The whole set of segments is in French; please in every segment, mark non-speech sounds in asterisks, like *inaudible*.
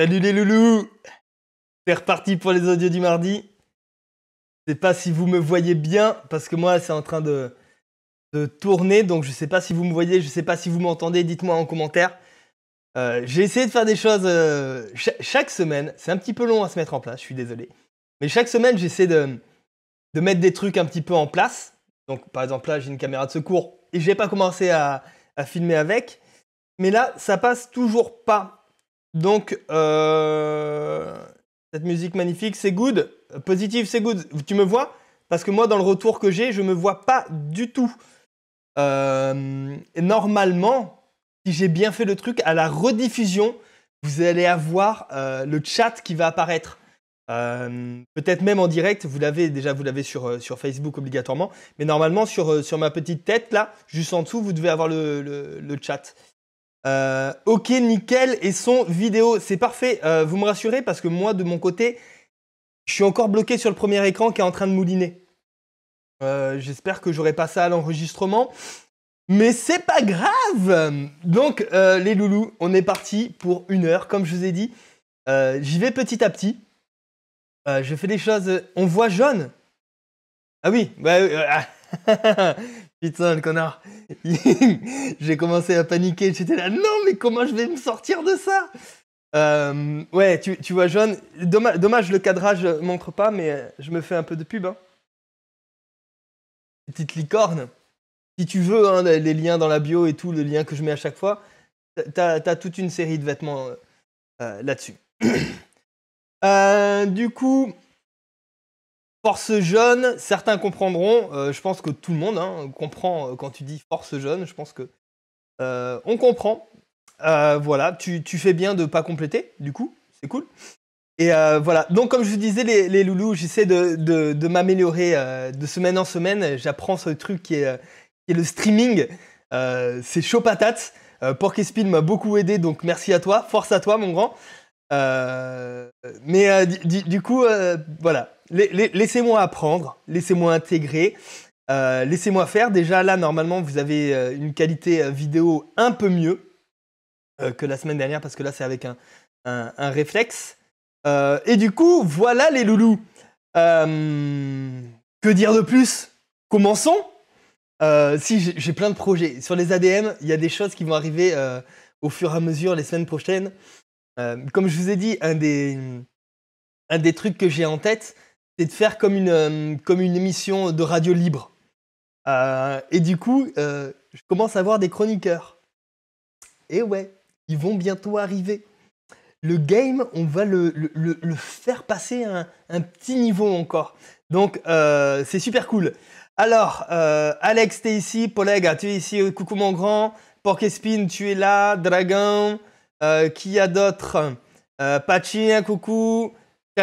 Salut les loulous C'est reparti pour les audios du mardi. Je sais pas si vous me voyez bien, parce que moi c'est en train de, tourner, donc je sais pas si vous me voyez, je sais pas si vous m'entendez, dites-moi en commentaire. Euh, j'ai essayé de faire des choses euh, chaque semaine, c'est un petit peu long à se mettre en place, je suis désolé. Mais chaque semaine j'essaie de, mettre des trucs un petit peu en place. Donc par exemple là j'ai une caméra de secours et j'ai pas commencé à, à filmer avec. Mais là ça passe toujours pas donc, euh, cette musique magnifique, c'est good. Positive, c'est good. Tu me vois Parce que moi, dans le retour que j'ai, je me vois pas du tout. Euh, normalement, si j'ai bien fait le truc, à la rediffusion, vous allez avoir euh, le chat qui va apparaître. peut-être même en direct, vous l'avez déjà, vous l'avez sur, Facebook obligatoirement, mais normalement sur, ma petite tête là, juste en dessous, vous devez avoir le chat. Euh, ok, nickel. Et son vidéo, c'est parfait. Euh, vous me rassurez parce que moi, de mon côté, je suis encore bloqué sur le premier écran qui est en train de mouliner. Euh, j'espère que j'aurai pas ça à l'enregistrement. Mais c'est pas grave Donc, les loulous, on est parti pour une heure, comme je vous ai dit. J'y vais petit à petit. je fais des choses... On voit jaune Ah oui, bah... Ah. *laughs* Putain, le connard. *laughs* j'ai commencé à paniquer. J'étais là, non, mais comment je vais me sortir de ça euh, Ouais, tu, vois, John, dommage, le cadrage montre pas, mais je me fais un peu de pub. Hein. Petite licorne. Si tu veux, hein, les liens dans la bio et tout, le lien que je mets à chaque fois, t'as as toute une série de vêtements euh, là-dessus. *clears throat* Euh, du coup, Force jeune, certains comprendront. Euh, je pense que tout le monde hein, comprend euh, quand tu dis force jeune. Je pense que euh, on comprend. voilà, tu, fais bien de pas compléter, du coup, c'est cool. Et voilà, donc comme je vous disais, les, loulous, j'essaie de, m'améliorer de semaine en semaine. J'apprends ce truc qui est, le streaming. c'est chaud patate. Speed m'a beaucoup aidé, donc merci à toi. Force à toi, mon grand. mais du, coup, voilà, laissez-moi apprendre, laissez-moi intégrer, euh, laissez-moi faire. Déjà là, normalement, vous avez euh, une qualité euh, vidéo un peu mieux que la semaine dernière parce que là, c'est avec un, réflexe. et du coup, voilà les loulous. que dire de plus Commençons. si j'ai plein de projets sur les ADM, il y a des choses qui vont arriver au fur et à mesure les semaines prochaines. comme je vous ai dit, un des trucs que j'ai en tête, de faire comme une, euh, comme une émission de radio libre. Euh, et du coup, euh, je commence à voir des chroniqueurs. Et ouais, ils vont bientôt arriver. Le game, on va le, le, faire passer un, un petit niveau encore. Donc, c'est super cool. Alors, Alex, t'es ici. Polega, tu es ici. Coucou mon grand. Spin tu es là. Dragon. qui a d'autres Pachi, un coucou.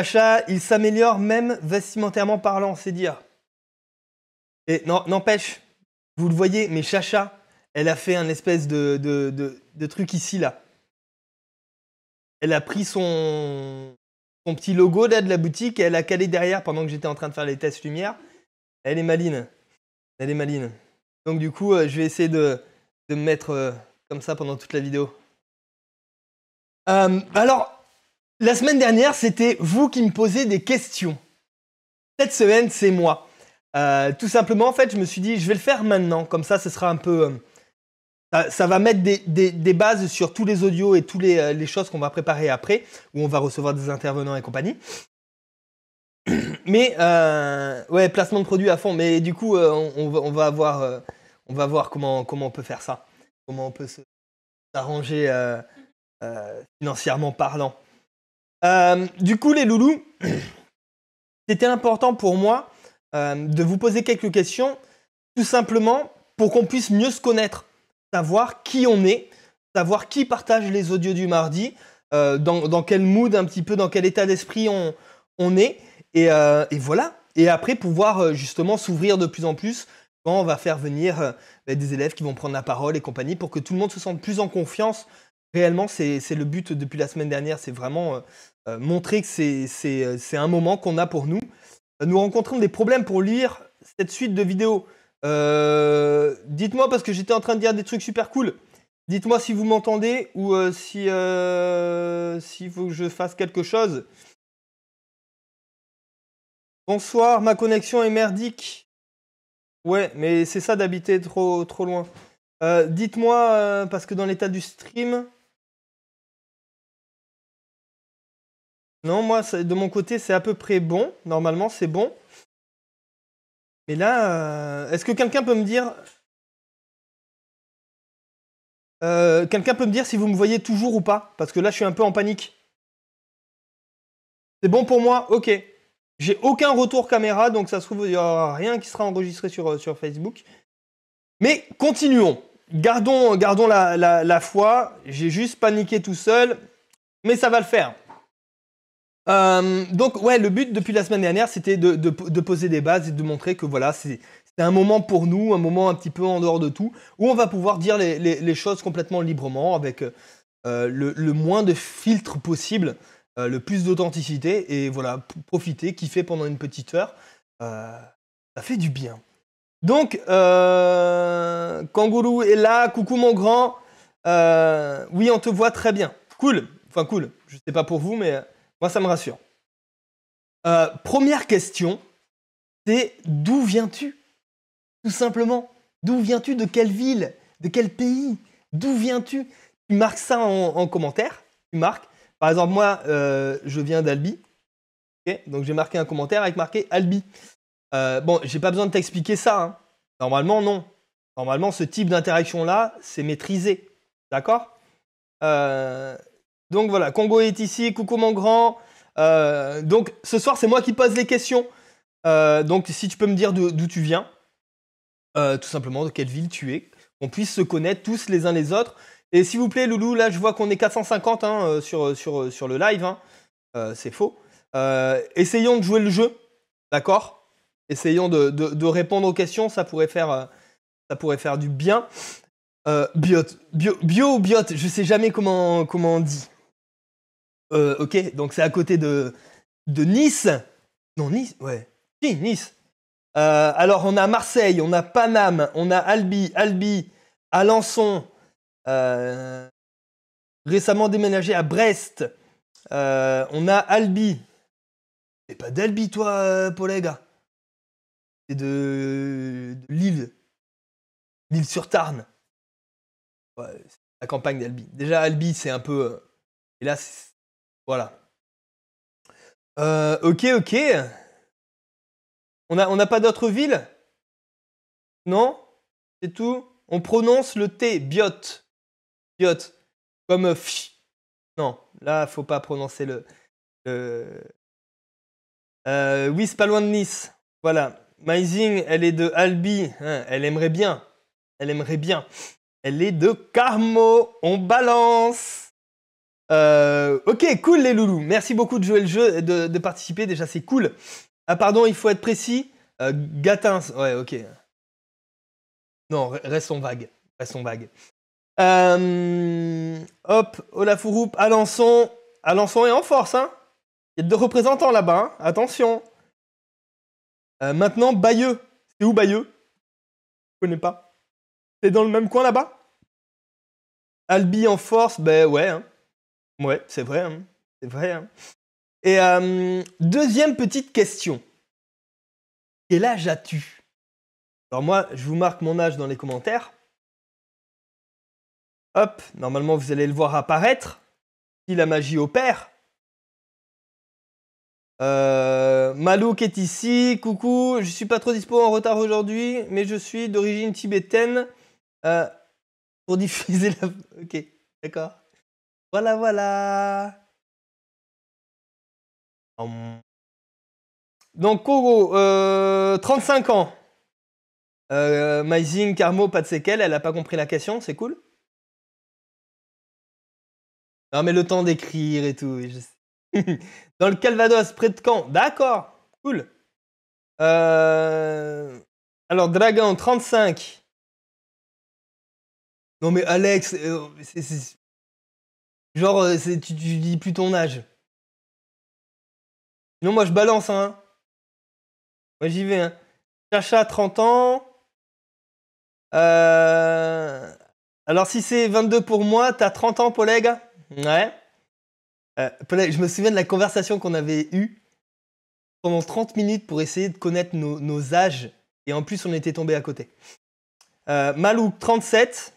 Chacha, il s'améliore même vestimentairement parlant, c'est dire. Et n'empêche, vous le voyez, mais Chacha, elle a fait un espèce de, truc ici, là. Elle a pris son, petit logo là de la boutique et elle a calé derrière pendant que j'étais en train de faire les tests lumière. Elle est maline. Elle est maline. Donc du coup, euh, je vais essayer de, me mettre euh, comme ça pendant toute la vidéo. Euh, alors, la semaine dernière, c'était vous qui me posez des questions. Cette semaine, c'est moi. Euh, tout simplement, en fait, je me suis dit, je vais le faire maintenant. Comme ça, ce sera un peu... Euh, ça, va mettre des, bases sur tous les audios et toutes euh, les, choses qu'on va préparer après, où on va recevoir des intervenants et compagnie. Mais, ouais, placement de produit à fond. Mais du coup, on, va voir, on va voir comment, comment on peut faire ça. Comment on peut s'arranger financièrement parlant. Euh, du coup, les loulous, *clears throat* c'était important pour moi euh, de vous poser quelques questions, tout simplement pour qu'on puisse mieux se connaître, savoir qui on est, savoir qui partage les audios du mardi, euh, dans, quel mood un petit peu, dans quel état d'esprit on, est, et, et, voilà. Et après, pouvoir justement s'ouvrir de plus en plus quand on va faire venir des élèves qui vont prendre la parole et compagnie, pour que tout le monde se sente plus en confiance réellement, c'est le but depuis la semaine dernière, c'est vraiment euh, euh, montrer que euh, c'est un moment qu'on a pour nous. Nous rencontrons des problèmes pour lire cette suite de vidéos. Dites-moi, parce que j'étais en train de dire des trucs super cool. Dites-moi si vous m'entendez ou si, si faut je fasse quelque chose. Bonsoir, ma connexion est merdique. Ouais, mais c'est ça d'habiter trop, trop loin. Dites-moi, parce que dans l'état du stream, Non, moi, de mon côté, c'est à peu près bon. Normalement, c'est bon. Mais là, euh, est-ce que quelqu'un peut me dire. Euh, quelqu'un peut me dire si vous me voyez toujours ou pas Parce que là, je suis un peu en panique. C'est bon pour moi Ok. J'ai aucun retour caméra, donc ça se trouve, il n'y aura rien qui sera enregistré sur, euh, Facebook. Mais continuons. Gardons, la foi. J'ai juste paniqué tout seul. Mais ça va le faire. Euh, donc ouais, le but depuis la semaine dernière, c'était de, poser des bases et de montrer que voilà, c'est un moment pour nous, un moment un petit peu en dehors de tout, où on va pouvoir dire les, choses complètement librement, avec euh, le, moins de filtres possible, euh, le plus d'authenticité, et voilà, profiter, kiffer pendant une petite heure. ça fait du bien. Donc, Kangourou est là, coucou mon grand. oui, on te voit très bien. Cool, enfin cool, je sais pas pour vous, mais... Moi, ça me rassure. Euh, première question, c'est d'où viens-tu Tout simplement, d'où viens-tu De quelle ville De quel pays D'où viens-tu Tu marques ça en, commentaire. Tu marques, par exemple, moi, euh, je viens d'Albi. Donc j'ai marqué un commentaire avec marqué Albi. Bon, euh, bon, j'ai pas besoin de t'expliquer ça. Hein. Normalement, non. Normalement, ce type d'interaction-là, c'est maîtrisé. D'accord donc voilà, Congo est ici, coucou mon grand. Euh, donc ce soir, c'est moi qui pose les questions. Euh, donc si tu peux me dire d'où tu viens, euh, tout simplement de quelle ville tu es, qu'on puisse se connaître tous les uns les autres. Et s'il vous plaît, Loulou, là je vois qu'on est 450 hein, sur, sur, sur le live, hein. c'est faux. essayons de jouer le jeu, d'accord Essayons de, répondre aux questions, ça pourrait faire, ça pourrait faire du bien. biote, bio, bio ou biote, je sais jamais comment, comment on dit. Euh, ok, donc c'est à côté de, de Nice. Non, Nice, ouais. Si, Nice. Euh, alors, on a Marseille, on a Paname, on a Albi, Albi, Alençon, euh, récemment déménagé à Brest. on a Albi. C'est pas d'Albi, toi, Polega. C'est de, de Lille. Lille-sur-Tarn. la campagne d'Albi. Déjà, Albi, c'est un peu. et là, voilà. Euh, ok, ok. On n'a on pas d'autres villes Non C'est tout On prononce le T, Biot. Biot. Comme F. Euh, non, là, faut pas prononcer le. Euh, oui, c'est pas loin de Nice. Voilà. Maising, elle est de Albi. Hein, elle aimerait bien. Elle aimerait bien. Elle est de Carmo. On balance. Euh, ok, cool les loulous. Merci beaucoup de jouer le jeu, Et de participer. Déjà, c'est cool. Ah, pardon, il faut être précis. Euh, Gatins, ouais, ok. Non, restons vagues. Restons vagues. Euh, hop, Olafouroup, Alençon. Alençon est en force, hein. Il y a deux représentants là-bas, hein. attention. maintenant, Bayeux. C'est où Bayeux Je connais pas. C'est dans le même coin là-bas Albi en force, ben ouais. Hein. Ouais, c'est vrai. Hein. C'est vrai. Hein. Et euh, deuxième petite question. Quel âge as-tu Alors moi, je vous marque mon âge dans les commentaires. Hop, normalement vous allez le voir apparaître. Si la magie opère. Euh, Malouk est ici. Coucou, je suis pas trop dispo en retard aujourd'hui, mais je suis d'origine tibétaine. Euh, pour diffuser la... Ok, d'accord. Voilà, voilà. Hum. Donc, Kogo, 35 euh, ans. Euh, Carmo, pas de séquelles. Elle n'a pas compris la question, c'est cool. Non, mais le temps d'écrire et tout. *laughs* Dans le Calvados, près de Caen. D'accord, cool. Euh, alors, Dragon, 35. Non, mais Alex, euh, Genre, euh, tu, dis plus ton âge. Non, moi je balance, hein. Moi j'y vais, hein. Chacha, 30 ans. Euh, alors si c'est 22 pour moi, t'as 30 ans, Poleg Ouais. Euh, je me souviens de la conversation qu'on avait eue pendant 30 minutes pour essayer de connaître nos, âges. Et en plus, on était tombé à côté. Euh, Malouk, 37.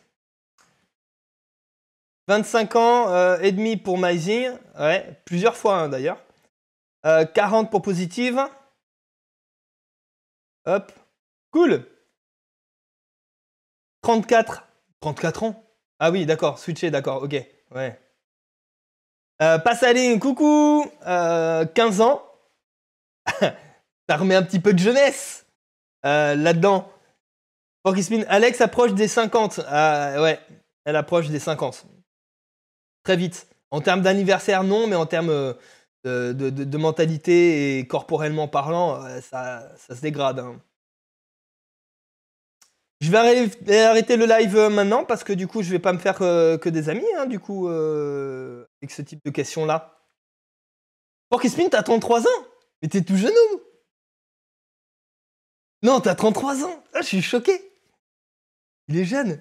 25 ans euh, et demi pour Mizing, ouais, plusieurs fois hein, d'ailleurs. 40 euh, pour Positive. Hop, cool. 34, 34 ans Ah oui, d'accord, switché, d'accord, ok, ouais. Euh, Passaline, coucou 15 euh, ans. *laughs* Ça remet un petit peu de jeunesse là-dedans. Forkispin, Alex approche des 50. Ah, ouais, elle approche des 50 vite. En termes d'anniversaire, non, mais en termes euh, de, mentalité et corporellement parlant, euh, ça, ça se dégrade. Hein. Je vais arrêter le live euh, maintenant parce que du coup, je vais pas me faire que, des amis, hein, du coup, avec ce type de questions-là. Porky t'as 33 ans Mais t'es tout jeune Non, Non, t'as 33 ans ah, Je suis choqué Il est jeune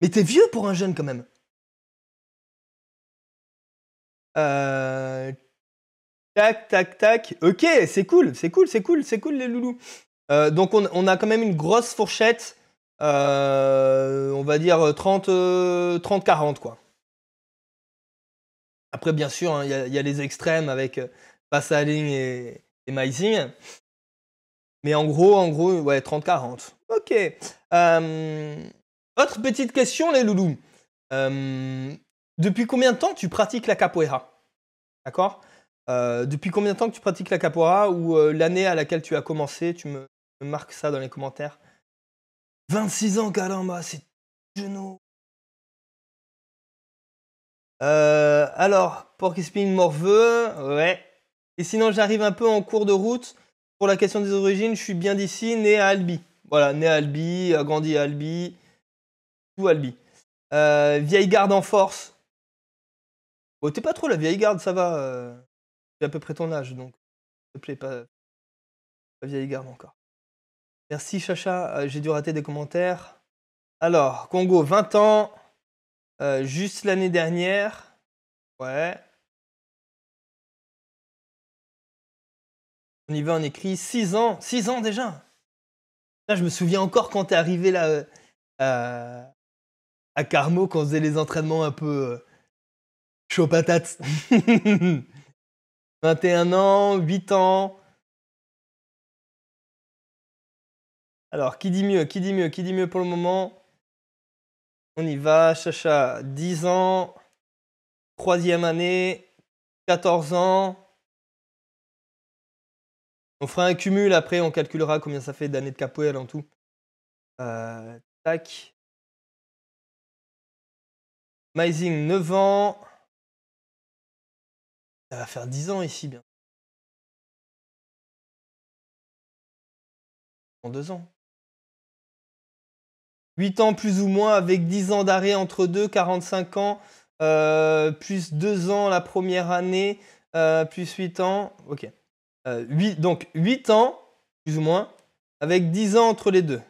Mais t'es vieux pour un jeune quand même euh, tac, tac, tac. Ok, c'est cool, c'est cool, c'est cool, c'est cool les loulous. Euh, donc on, a quand même une grosse fourchette, euh, on va dire 30-40 quoi. Après bien sûr, hein, il y, a les extrêmes avec Passaling et, et Maising. Mais en gros, en gros, ouais, 30-40. Ok. autre petite question les loulous. Depuis combien de temps tu pratiques la capoeira D'accord euh, Depuis combien de temps que tu pratiques la capoeira ou euh, l'année à laquelle tu as commencé Tu me, marques ça dans les commentaires. 26 ans, caramba, c'est genou. Euh, alors, Porkyspin Morveux, ouais. Et sinon, j'arrive un peu en cours de route. Pour la question des origines, je suis bien d'ici, né à Albi. Voilà, né à Albi, euh, grandi à Albi, tout Albi. vieille garde en force, Bon, t'es pas trop la vieille garde, ça va. J'ai euh, à peu près ton âge, donc s'il te plaît, pas, la vieille garde encore. Merci Chacha, euh, j'ai dû rater des commentaires. Alors, Congo, 20 ans, euh, juste l'année dernière. Ouais. On y va, on écrit 6 ans, 6 ans déjà. Là, je me souviens encore quand t'es arrivé là à Carmo, quand on faisait les entraînements un peu Chaud 21 *laughs* ans, 8 ans. Alors, qui dit mieux Qui dit mieux Qui dit mieux pour le moment On y va, Chacha, 10 ans, troisième année, 14 ans. On fera un cumul après, on calculera combien ça fait d'années de capoeira en tout. Euh, tac. Mais 9 ans. Ça va faire 10 ans ici, bien. En 2 ans. 8 ans plus ou moins, avec 10 ans d'arrêt entre deux, 45 ans, euh, plus 2 ans la première année, euh, plus 8 ans. Ok. 8, euh, donc 8 ans, plus ou moins, avec 10 ans entre les deux.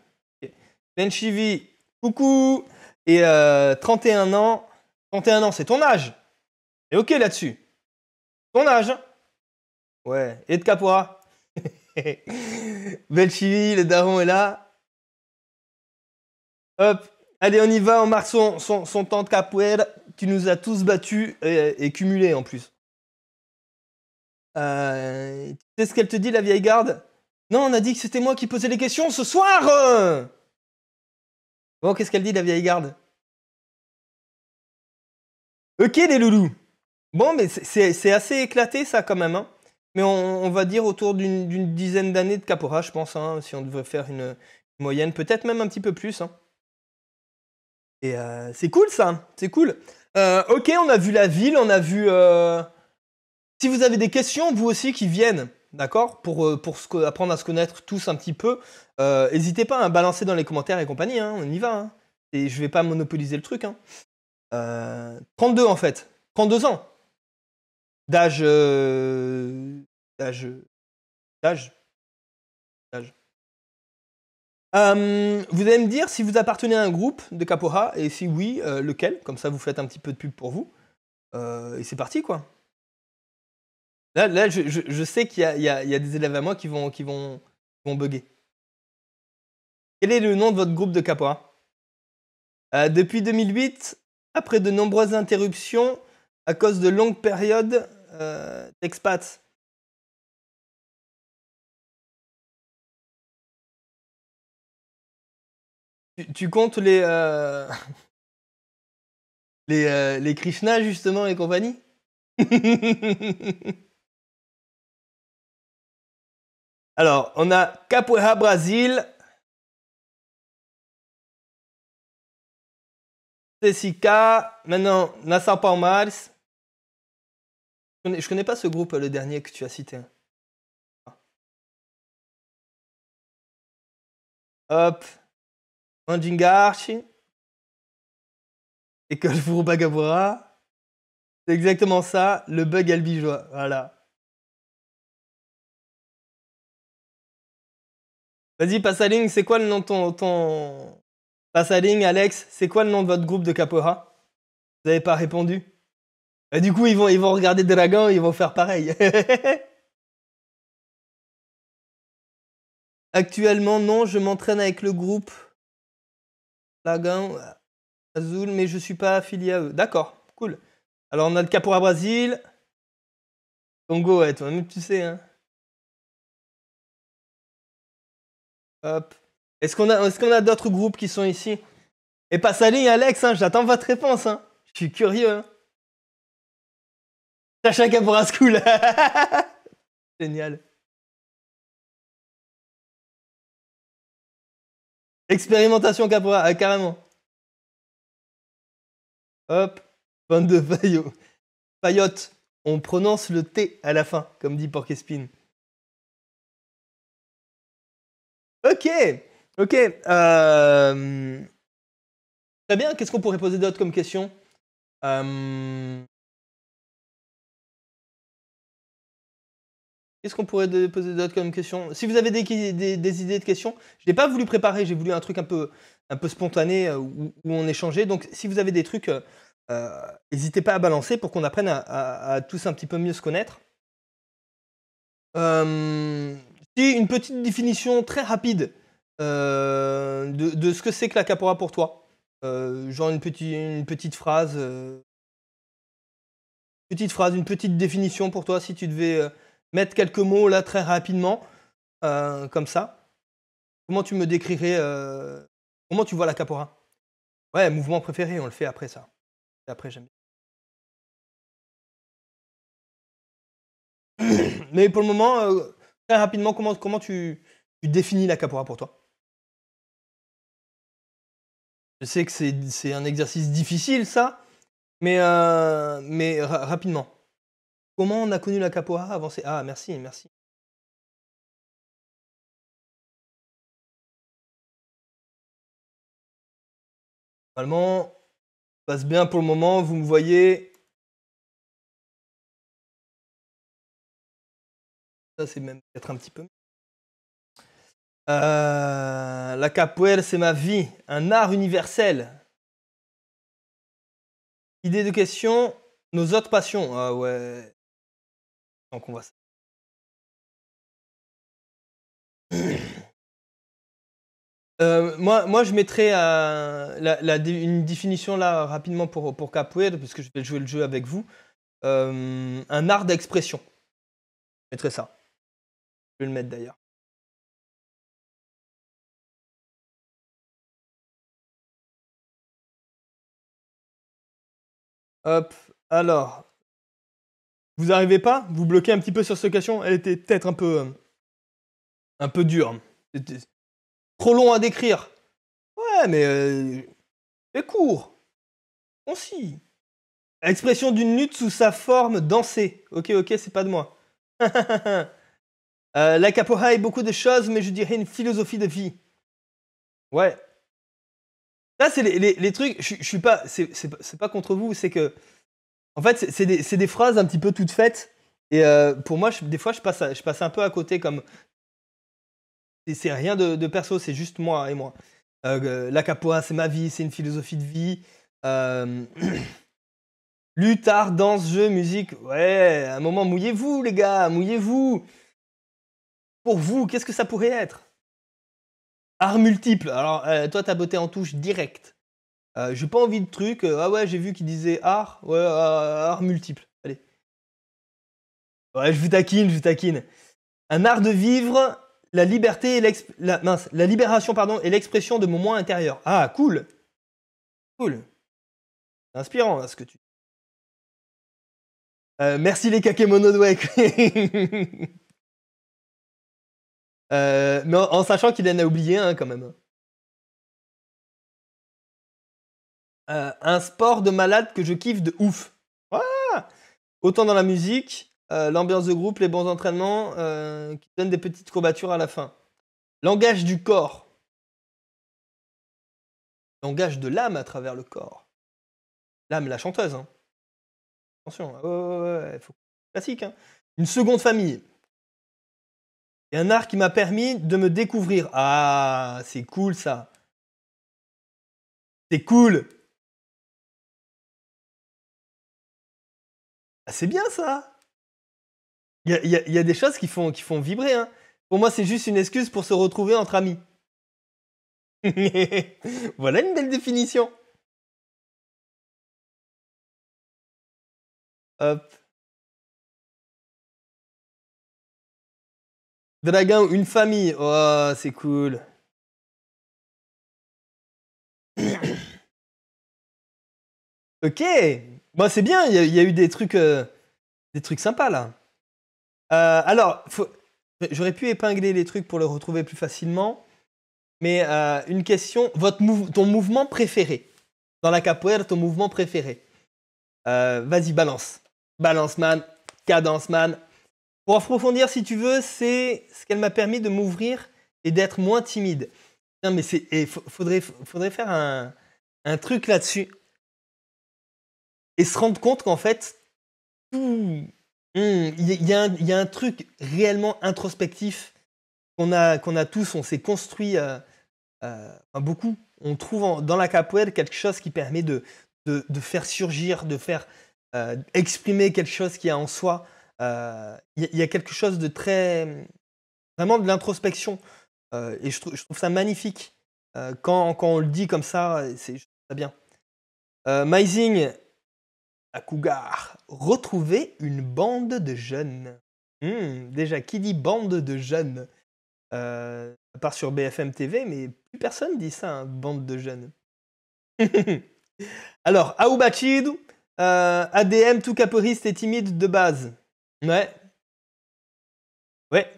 Okay. Ben Chivi, coucou Et 31 euh, ans. 31 ans, c'est ton âge Et ok là-dessus ton âge Ouais, et de Capora. *laughs* Belle chimie, le daron est là. Hop, allez, on y va, on marque son, son, temps de capoeira. Tu nous as tous battus et, cumulé cumulés en plus. Euh, tu sais ce qu'elle te dit, la vieille garde Non, on a dit que c'était moi qui posais les questions ce soir Bon, qu'est-ce qu'elle dit, la vieille garde Ok, les loulous Bon, mais c'est assez éclaté ça quand même. Hein. Mais on, va dire autour d'une dizaine d'années de Capora, je pense, hein, si on devait faire une, moyenne, peut-être même un petit peu plus. Hein. Et euh, c'est cool ça, c'est cool. Euh, ok, on a vu la ville, on a vu... Euh, si vous avez des questions, vous aussi qui viennent, d'accord Pour, apprendre à se connaître tous un petit peu, n'hésitez pas à balancer dans les commentaires et compagnie, on y va. Et je vais pas monopoliser le truc. 32 en fait, 32 ans, euh, d'âge d'âge d'âge hum, vous allez me dire si vous appartenez à un groupe de Capoha et si oui, euh, lequel. Comme ça, vous faites un petit peu de pub pour vous. Euh, et c'est parti, quoi. Là, là je, sais qu'il y, a des élèves à moi qui vont, qui vont, bugger. Quel est le nom de votre groupe de Capoha Depuis 2008, après de nombreuses interruptions à cause de longues périodes euh, Expats. Tu, comptes les euh, *laughs* les, euh, les Krishna justement et compagnie *laughs* Alors, on a Capoeira Brasil, Jessica, maintenant Nassau Palmares, je connais pas ce groupe, le dernier que tu as cité. Hop. archi. École pour Bagavora. C'est exactement ça, le bug albigeois. Voilà. Vas-y, à l'ing. c'est quoi le nom de ton. à ligne, Alex, c'est quoi le nom de votre groupe de Capora Vous n'avez pas répondu et du coup, ils vont, ils vont regarder Dragon, ils vont faire pareil. *laughs* Actuellement, non, je m'entraîne avec le groupe Dragon Azul, mais je suis pas affilié à eux. D'accord, cool. Alors, on a le Capora Brésil. Congo, ouais, toi tu sais. Hein. Hop. Est-ce qu'on a, d'autres groupes qui sont ici Et pas saline, hein, Alex, hein, j'attends votre réponse. Je suis curieux. Sacha School. *laughs* Génial. Expérimentation capora, euh, carrément. Hop, de faillot. Fayotte, on prononce le T à la fin, comme dit Spin. Ok, ok. Euh, très bien, qu'est-ce qu'on pourrait poser d'autre comme question euh, Qu'est-ce qu'on pourrait poser d'autres comme question Si vous avez des, idées de questions, je n'ai pas voulu préparer, j'ai voulu un truc un peu, spontané euh, où, on échangeait. Donc si vous avez des trucs, euh, euh, n'hésitez pas à balancer pour qu'on apprenne à, tous un petit peu mieux se connaître. si une petite définition très rapide de, ce que c'est que la capora pour toi. genre une, une petite phrase. petite phrase, une petite définition pour toi si tu devais mettre quelques mots là très rapidement, euh, comme ça, comment tu me décrirais, euh, comment tu vois la capora Ouais, mouvement préféré, on le fait après ça. après, j'aime Mais pour le moment, euh, très rapidement, comment, tu, définis la capora pour toi Je sais que c'est un exercice difficile, ça, mais, rapidement. Comment on a connu la capoeira avant Ah, merci, merci. Normalement, passe bien pour le moment, vous me voyez. Ça, c'est même peut-être un petit peu euh, la capoeira, c'est ma vie, un art universel. Idée de question, nos autres passions. Ah ouais. Donc on voit euh, moi, je mettrais euh, une définition là rapidement pour, pour parce puisque je vais jouer le jeu avec vous. Euh, un art d'expression. Je mettrais ça. Je vais le mettre d'ailleurs. Hop, alors, vous n'arrivez pas Vous bloquez un petit peu sur cette question Elle était peut-être un peu. Euh, un peu dure. C'était trop long à décrire. Ouais, mais. c'est euh, court. On s'y... Expression d'une lutte sous sa forme dansée. Ok, ok, c'est pas de moi. *laughs* Euh, la capoeira est beaucoup de choses, mais je dirais une philosophie de vie. Ouais. Là, c'est les, les, les trucs. Je suis pas. C'est pas contre vous, c'est que en fait, c'est des, phrases un petit peu toutes faites. Et euh, pour moi, des fois, je passe, un peu à côté comme. C'est rien de, perso, c'est juste moi et moi. Euh, euh, la capoa, c'est ma vie, c'est une philosophie de vie. Euh... *clears throat* Lutte, art, danse, jeu, musique. Ouais, à un moment, mouillez-vous, les gars, mouillez-vous. Pour vous, qu'est-ce que ça pourrait être Art multiple. Alors, toi, ta beauté en touche direct. Euh, j'ai pas envie de trucs. Euh, ah ouais, j'ai vu qu'il disait art. Ouais, euh, art multiple. Allez. Ouais, je vous taquine, je vous taquine. Un art de vivre, la liberté et la, mince, la libération pardon, et l'expression de mon moi intérieur. Ah, cool. Cool. Inspirant, hein, ce que tu. merci les kakémonos de Wake. mais en, sachant qu'il en a oublié un quand même. Hein. Euh, un sport de malade que je kiffe de ouf. Ah Autant dans la musique, euh, l'ambiance de groupe, les bons entraînements euh, qui donnent des petites courbatures à la fin. Langage du corps. Langage de l'âme à travers le corps. L'âme, la chanteuse. Attention, classique. Une seconde famille. Et un art qui m'a permis de me découvrir. Ah, c'est cool ça. C'est cool. Ah, c'est bien ça. Il y a, des choses qui font, qui font vibrer. Hein. Pour moi, c'est juste une excuse pour se retrouver entre amis. *laughs* voilà une belle définition. Hop. Dragon, une famille. Oh, c'est cool. *coughs* ok, bah, c'est bien, il y, a eu des trucs, euh, des trucs sympas là. Euh, alors, j'aurais pu épingler les trucs pour le retrouver plus facilement. Mais euh, une question, votre ton mouvement préféré dans la capoeira, ton mouvement préféré. Vas-y, balance. Balance man, cadence man. Pour approfondir, si tu veux, c'est ce qu'elle m'a permis de m'ouvrir et d'être moins timide. Non, mais c'est, faudrait, faudrait faire un truc là-dessus et se rendre compte qu'en fait, hmm, il y, a un, truc réellement introspectif qu'on a, qu'on a tous, on s'est construit euh, euh, beaucoup. On trouve dans la capoeira quelque chose qui permet de, de, faire surgir, de faire euh, exprimer quelque chose qui a en soi. Il y, a quelque chose de très. vraiment de l'introspection. et je, trouve ça magnifique. Quand, quand, on le dit comme ça, c'est très bien. Maising, à Cougar, retrouver une bande de jeunes. Hmm, déjà, qui dit bande de jeunes euh, À part sur BFM TV, mais plus personne dit ça, hein, bande de jeunes. *laughs* Alors, Aoubachid, euh, ADM tout caporiste et timide de base. Ouais. Ouais.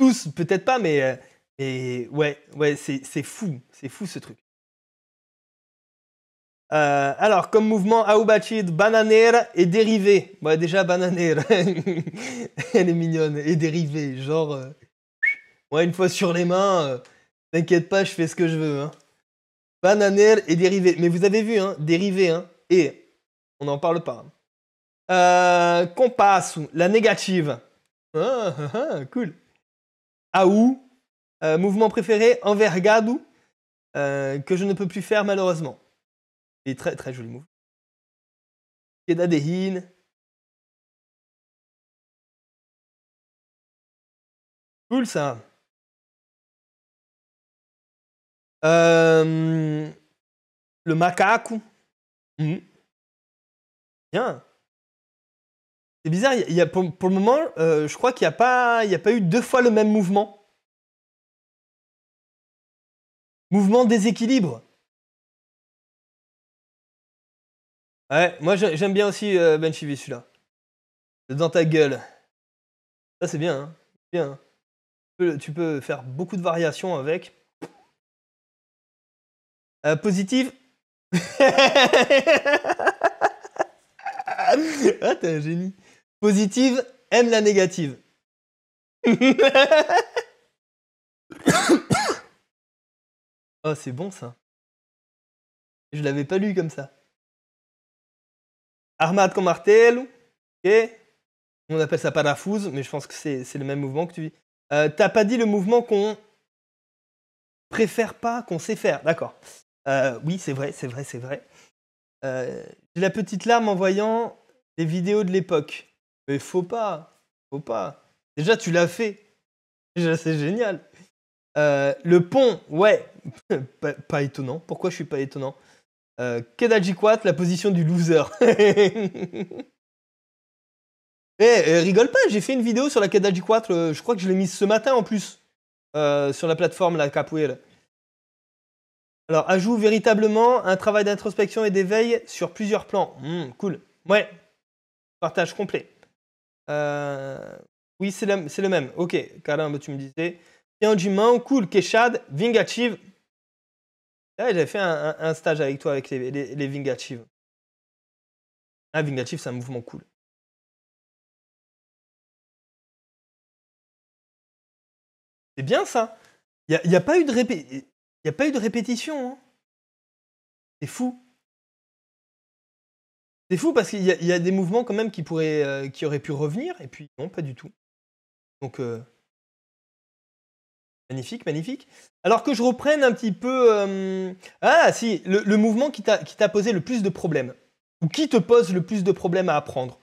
Tous, peut-être pas, mais, euh, mais ouais, ouais, c'est fou, c'est fou ce truc. Euh, alors, comme mouvement, Aoubachid, bananer et dérivé. Ouais, déjà, bananer *laughs* elle est mignonne. Et dérivé, genre... Euh, ouais, une fois sur les mains, euh, t'inquiète pas, je fais ce que je veux. Hein. bananer et dérivé. Mais vous avez vu, hein, dérivé, hein, Et, on n'en parle pas. Euh, compasso, la négative. Ah, ah, ah, cool. Aou, mouvement préféré, Gadou, que je ne peux plus faire malheureusement. Et très, très joli move. Keda Dehin. Cool ça. Euh, le macaco. Mhm. Bien. C'est bizarre, pour, le moment, euh, je crois qu'il n'y a pas eu deux fois le même mouvement. Mouvement déséquilibre. Ouais, moi j'aime bien aussi euh, Ben celui-là. Dans ta gueule. Ça c'est bien, hein. bien. Hein. Tu peux, faire beaucoup de variations avec. Euh, positive. *laughs* ah t'es un génie. Positive aime la négative. *laughs* oh c'est bon ça. Je l'avais pas lu comme ça. Armad comme Martel, Ok. On appelle ça parafouze, mais je pense que c'est le même mouvement que tu vis. Euh, t'as pas dit le mouvement qu'on préfère pas, qu'on sait faire. D'accord. Euh, oui, c'est vrai, c'est vrai, c'est vrai. Euh, la petite larme en voyant les vidéos de l'époque. Mais faut pas, faut pas. Déjà, tu l'as fait. Déjà, c'est génial. le pont, ouais, *laughs* pas, pas, étonnant. Pourquoi je suis pas étonnant euh, « Kedajiquat, la position du loser. *laughs* Eh, euh, rigole pas, j'ai fait une vidéo sur la Kedajiquat, euh, je crois que je l'ai mise ce matin en plus, sur la plateforme, la Capoeira. Alors, ajoute véritablement un travail d'introspection et d'éveil sur plusieurs plans. Hmm, cool. Ouais. Partage complet. Oui, c'est le, même. Ok, Karim, hein, bah, tu me disais. Tiens, du cool. Keshad, Là, ah j'avais fait un, stage avec toi avec les, les, les ah, c'est un mouvement cool. C'est bien ça. Il n'y a, pas eu de répétition. Hein. C'est fou. C'est fou parce qu'il y, a des mouvements quand même qui, pourraient, euh, qui auraient pu revenir, et puis non, pas du tout. Donc, euh, Magnifique, magnifique. Alors que je reprenne un petit peu... Euh, ah si, le, mouvement qui t'a posé le plus de problèmes, ou qui te pose le plus de problèmes à apprendre,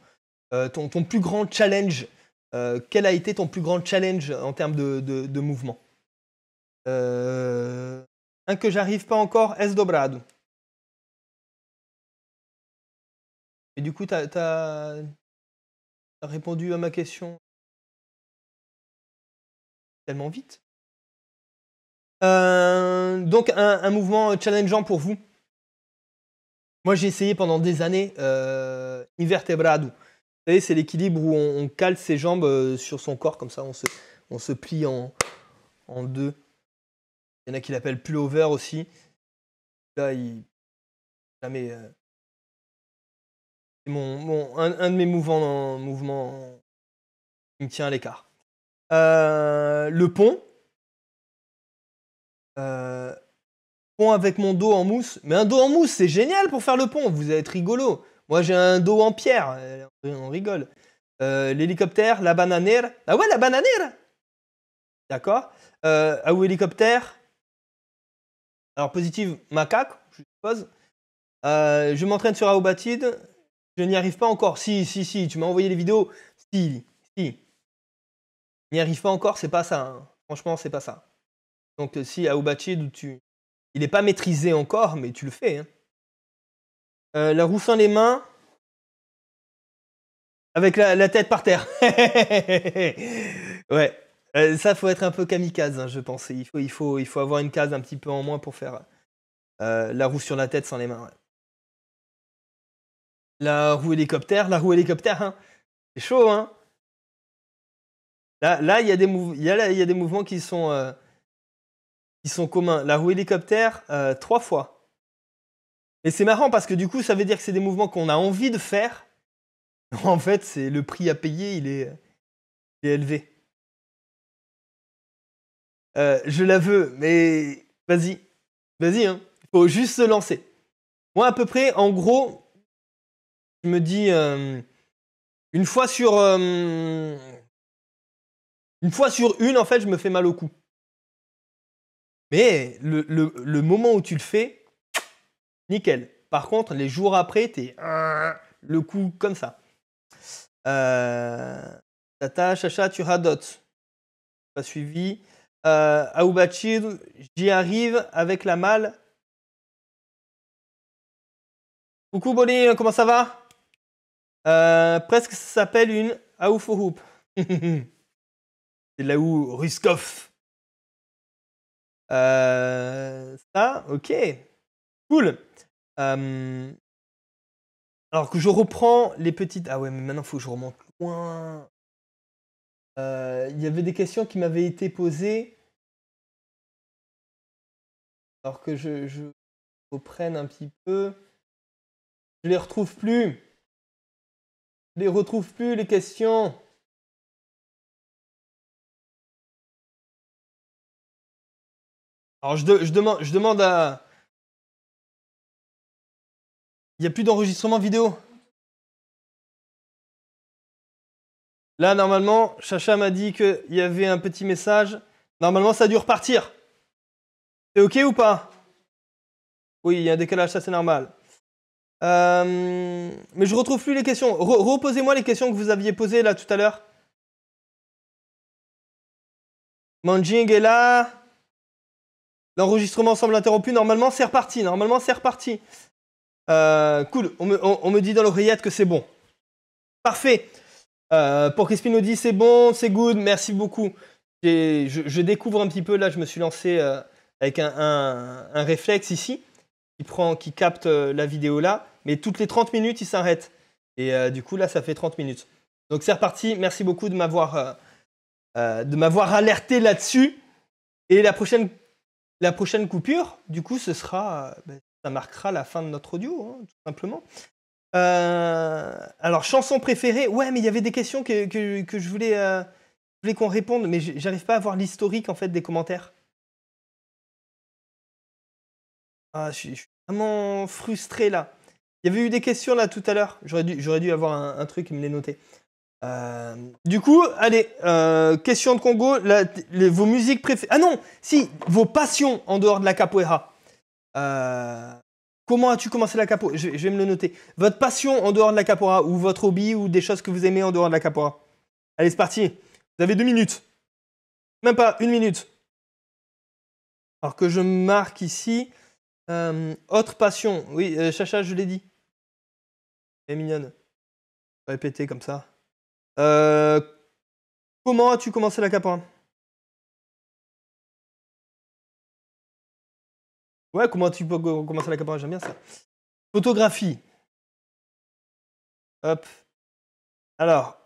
euh, ton, plus grand challenge, euh, quel a été ton plus grand challenge en termes de, mouvement Un que j'arrive pas encore, es dobrado. Et du coup, tu as répondu à ma question tellement vite. Euh, donc un, mouvement challengeant pour vous. Moi j'ai essayé pendant des années euh, invertebrado. Vous savez c'est l'équilibre où on, on, cale ses jambes euh, sur son corps comme ça, on se, on se plie en, en deux. Il y en a qui l'appellent pullover aussi. Là il jamais. Euh, c'est mon, un, de mes mouvements, mouvement qui me tient à l'écart. le pont, euh, pont avec mon dos en mousse. Mais un dos en mousse, c'est génial pour faire le pont. Vous êtes rigolo. Moi, j'ai un dos en pierre. Euh, on rigole. Euh, l'hélicoptère, la bananère. Ah ouais, la bananère D'accord. Euh, ah hélicoptère. Alors, positive, macaque, je suppose. je m'entraîne sur Aobatid. Je n'y arrive pas encore. Si, si, si, tu m'as envoyé les vidéos. Si, si. N'y arrive pas encore, c'est pas ça. Hein. Franchement, c'est pas ça. Donc euh, si à tu... il n'est pas maîtrisé encore, mais tu le fais. Hein. Euh, la roue sans les mains, avec la, tête par terre. *laughs* ouais, euh, ça faut être un peu kamikaze, hein, je pensais Il faut, il, faut, avoir une case un petit peu en moins pour faire euh, la roue sur la tête sans les mains. La roue hélicoptère, la roue hélicoptère, hein. c'est chaud. Hein. Là, il y, a, y, a, des mouvements qui sont qui sont communs. La roue hélicoptère, euh, trois fois. Et c'est marrant parce que du coup, ça veut dire que c'est des mouvements qu'on a envie de faire. *laughs* En fait, c'est le prix à payer, il est, élevé. Euh, je la veux, mais vas-y, vas-y, hein. faut juste se lancer. Moi, à peu près, en gros, je me dis euh, une fois sur une fois sur une, en fait, je me fais mal au cou. Mais le, le, moment où tu le fais, nickel. Par contre, les jours après, tu es euh, le coup comme ça. Euh, tata, chacha, tu radotes. Pas suivi. Euh, j'y arrive avec la malle. Coucou Bonnie, comment ça va euh, Presque ça s'appelle une Aoufohoup. *laughs* C'est là où Ruskov euh, ça, ok. Cool. alors que je reprends les petites. Ah ouais, mais maintenant, il faut que je remonte loin. Euh, il y avait des questions qui m'avaient été posées. Alors que je, je reprenne un petit peu. Je les retrouve plus. Je les retrouve plus, les questions. Alors je, demande, je demande à... Il n'y a plus d'enregistrement vidéo Là, normalement, Chacha m'a dit qu'il y avait un petit message. Normalement, ça a dû repartir. C'est OK ou pas Oui, il y a un décalage, ça c'est normal. Euh, mais je retrouve plus les questions. Reposez-moi les questions que vous aviez posées là tout à l'heure. Manjing est là. L'enregistrement semble interrompu. Normalement, c'est reparti. Normalement, c'est reparti. Euh, cool. On me, dit dans l'oreillette que c'est bon. Parfait. Euh, pour Crispin nous dit c'est bon, c'est good. Merci beaucoup. Je, découvre un petit peu. Là, je me suis lancé euh, avec un, réflexe ici qui prend, qui capte la vidéo là. Mais toutes les 30 minutes, il s'arrête. Et du coup, là, ça fait 30 minutes. Donc c'est reparti. Merci beaucoup de m'avoir de m'avoir alerté là-dessus. Et la prochaine la prochaine coupure, du coup, ce sera, euh, ben, ça marquera la fin de notre audio, hein, tout simplement. Euh, alors, chanson préférée, ouais, mais il y avait des questions que, euh, je voulais, qu'on réponde, mais j'arrive pas à voir l'historique en fait des commentaires. Ah, je suis, vraiment frustré là. Il y avait eu des questions là tout à l'heure. J'aurais dû, avoir un, truc et me les noter. Euh, du coup, allez, euh, question de Congo, vos musiques préférées. Ah non, si, vos passions en dehors de la capoeira. Euh, comment as-tu commencé la capoeira je, vais me le noter. Votre passion en dehors de la capoeira, ou votre hobby, ou des choses que vous aimez en dehors de la capoeira. Allez, c'est parti. Vous avez deux minutes. Même pas, une minute. Alors que je marque ici. autre passion. Oui, Chacha, je l'ai dit. Elle est mignonne. Répéter comme ça. Euh, comment as-tu commencé la capa Ouais, comment as-tu commencé la capa J'aime bien ça. Photographie. Hop. Alors,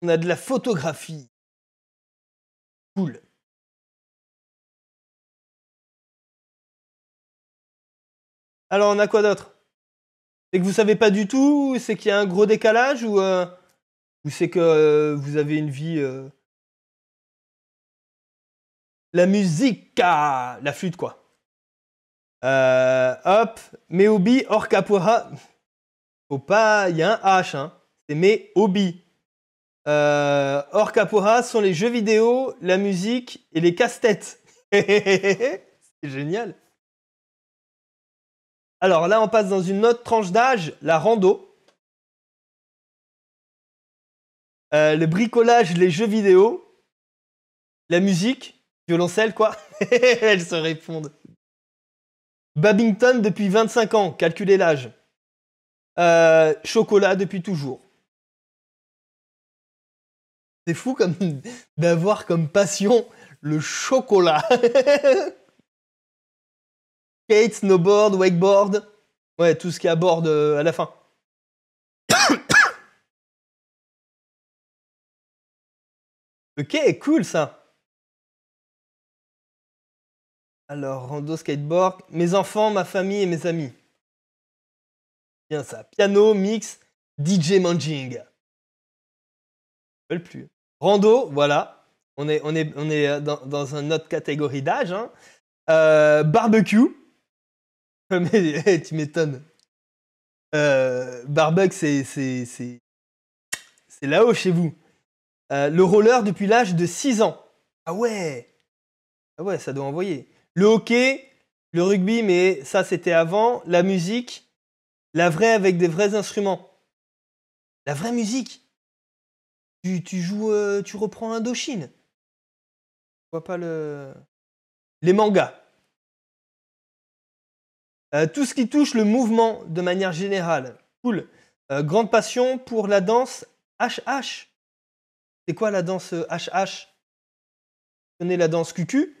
on a de la photographie. Cool. Alors, on a quoi d'autre C'est que vous savez pas du tout C'est qu'il y a un gros décalage ou... Euh... Vous savez que euh, vous avez une vie. Euh, la musique, la flûte quoi. Euh, hop, Meobi Orkapura. Faut pas, il y a un H, hein. C'est Meobi. Euh, Orkapura sont les jeux vidéo, la musique et les casse-têtes. *laughs* c'est génial. Alors là, on passe dans une autre tranche d'âge, la rando. Euh, le bricolage, les jeux vidéo, la musique, violoncelle, quoi. *laughs* Elles se répondent. Babington depuis 25 ans, calculez l'âge. Euh, chocolat depuis toujours. C'est fou comme *laughs* d'avoir comme passion le chocolat. *laughs* Kate, snowboard, wakeboard. Ouais, tout ce qui aborde euh, à la fin. Ok, cool ça. Alors, rando, skateboard, mes enfants, ma famille et mes amis. Bien ça. Piano, mix, DJ manging. plus. Rando, voilà. On est, on est, on est dans, une autre catégorie d'âge. Hein. Euh, barbecue. *laughs* Eh, tu m'étonnes. Euh, barbecue, c'est là-haut chez vous. Euh, le roller depuis l'âge de 6 ans. Ah ouais Ah ouais, ça doit envoyer. Le hockey, le rugby, mais ça c'était avant. La musique, la vraie avec des vrais instruments. La vraie musique. Tu, joues, euh, tu reprends Indochine. Je vois pas le. Les mangas. Euh, tout ce qui touche le mouvement de manière générale. Cool. grande passion pour la danse HH. C'est quoi la danse HH euh, Je connais la danse QQ,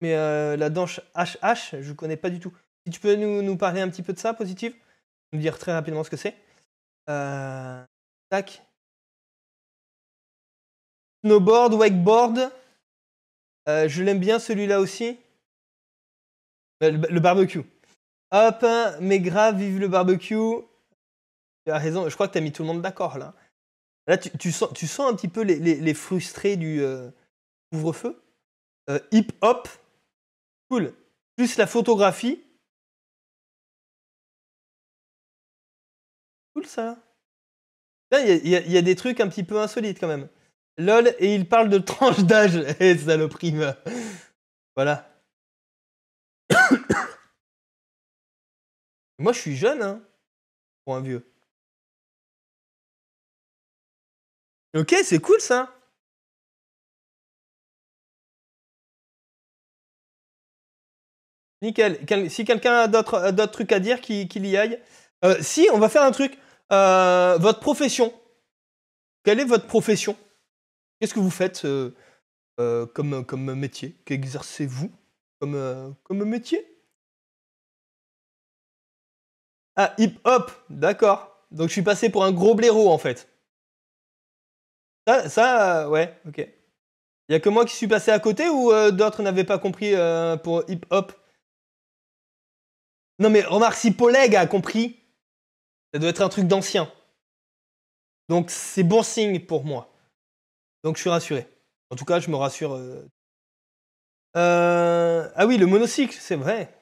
mais euh, la danse HH, je ne connais pas du tout. Si tu peux nous, parler un petit peu de ça, positive, nous dire très rapidement ce que c'est. Euh, tac. Snowboard, wakeboard. je l'aime bien celui-là aussi. Le, le, barbecue. Hop, hein, mais grave, vive le barbecue. Tu as raison, je crois que tu as mis tout le monde d'accord là. Là, tu, sens, tu sens un petit peu les, frustrés du euh, couvre-feu. Euh, Hip-hop, cool. Plus la photographie. Cool ça. il y, a des trucs un petit peu insolites quand même. LOL, et il parle de tranche d'âge. le *laughs* eh, prime. Voilà. *coughs* Moi, je suis jeune, hein, pour un vieux. Ok, c'est cool ça. Nickel. si quelqu'un a d'autres, euh, trucs à dire, qu'il, y aille. Euh, si, on va faire un truc. Euh, votre profession. Quelle est votre profession Qu'est-ce que vous faites comme, comme métier Qu'exercez-vous comme, comme métier Ah, hip-hop, d'accord. Donc je suis passé pour un gros blaireau en fait. Ah, ça, euh, ouais, ok. Il y a que moi qui suis passé à côté ou euh, d'autres n'avaient pas compris euh, pour hip hop Non mais remarque, si a compris, ça doit être un truc d'ancien. Donc c'est bon signe pour moi. Donc je suis rassuré. En tout cas, je me rassure. Ah oui, le monocycle, c'est vrai.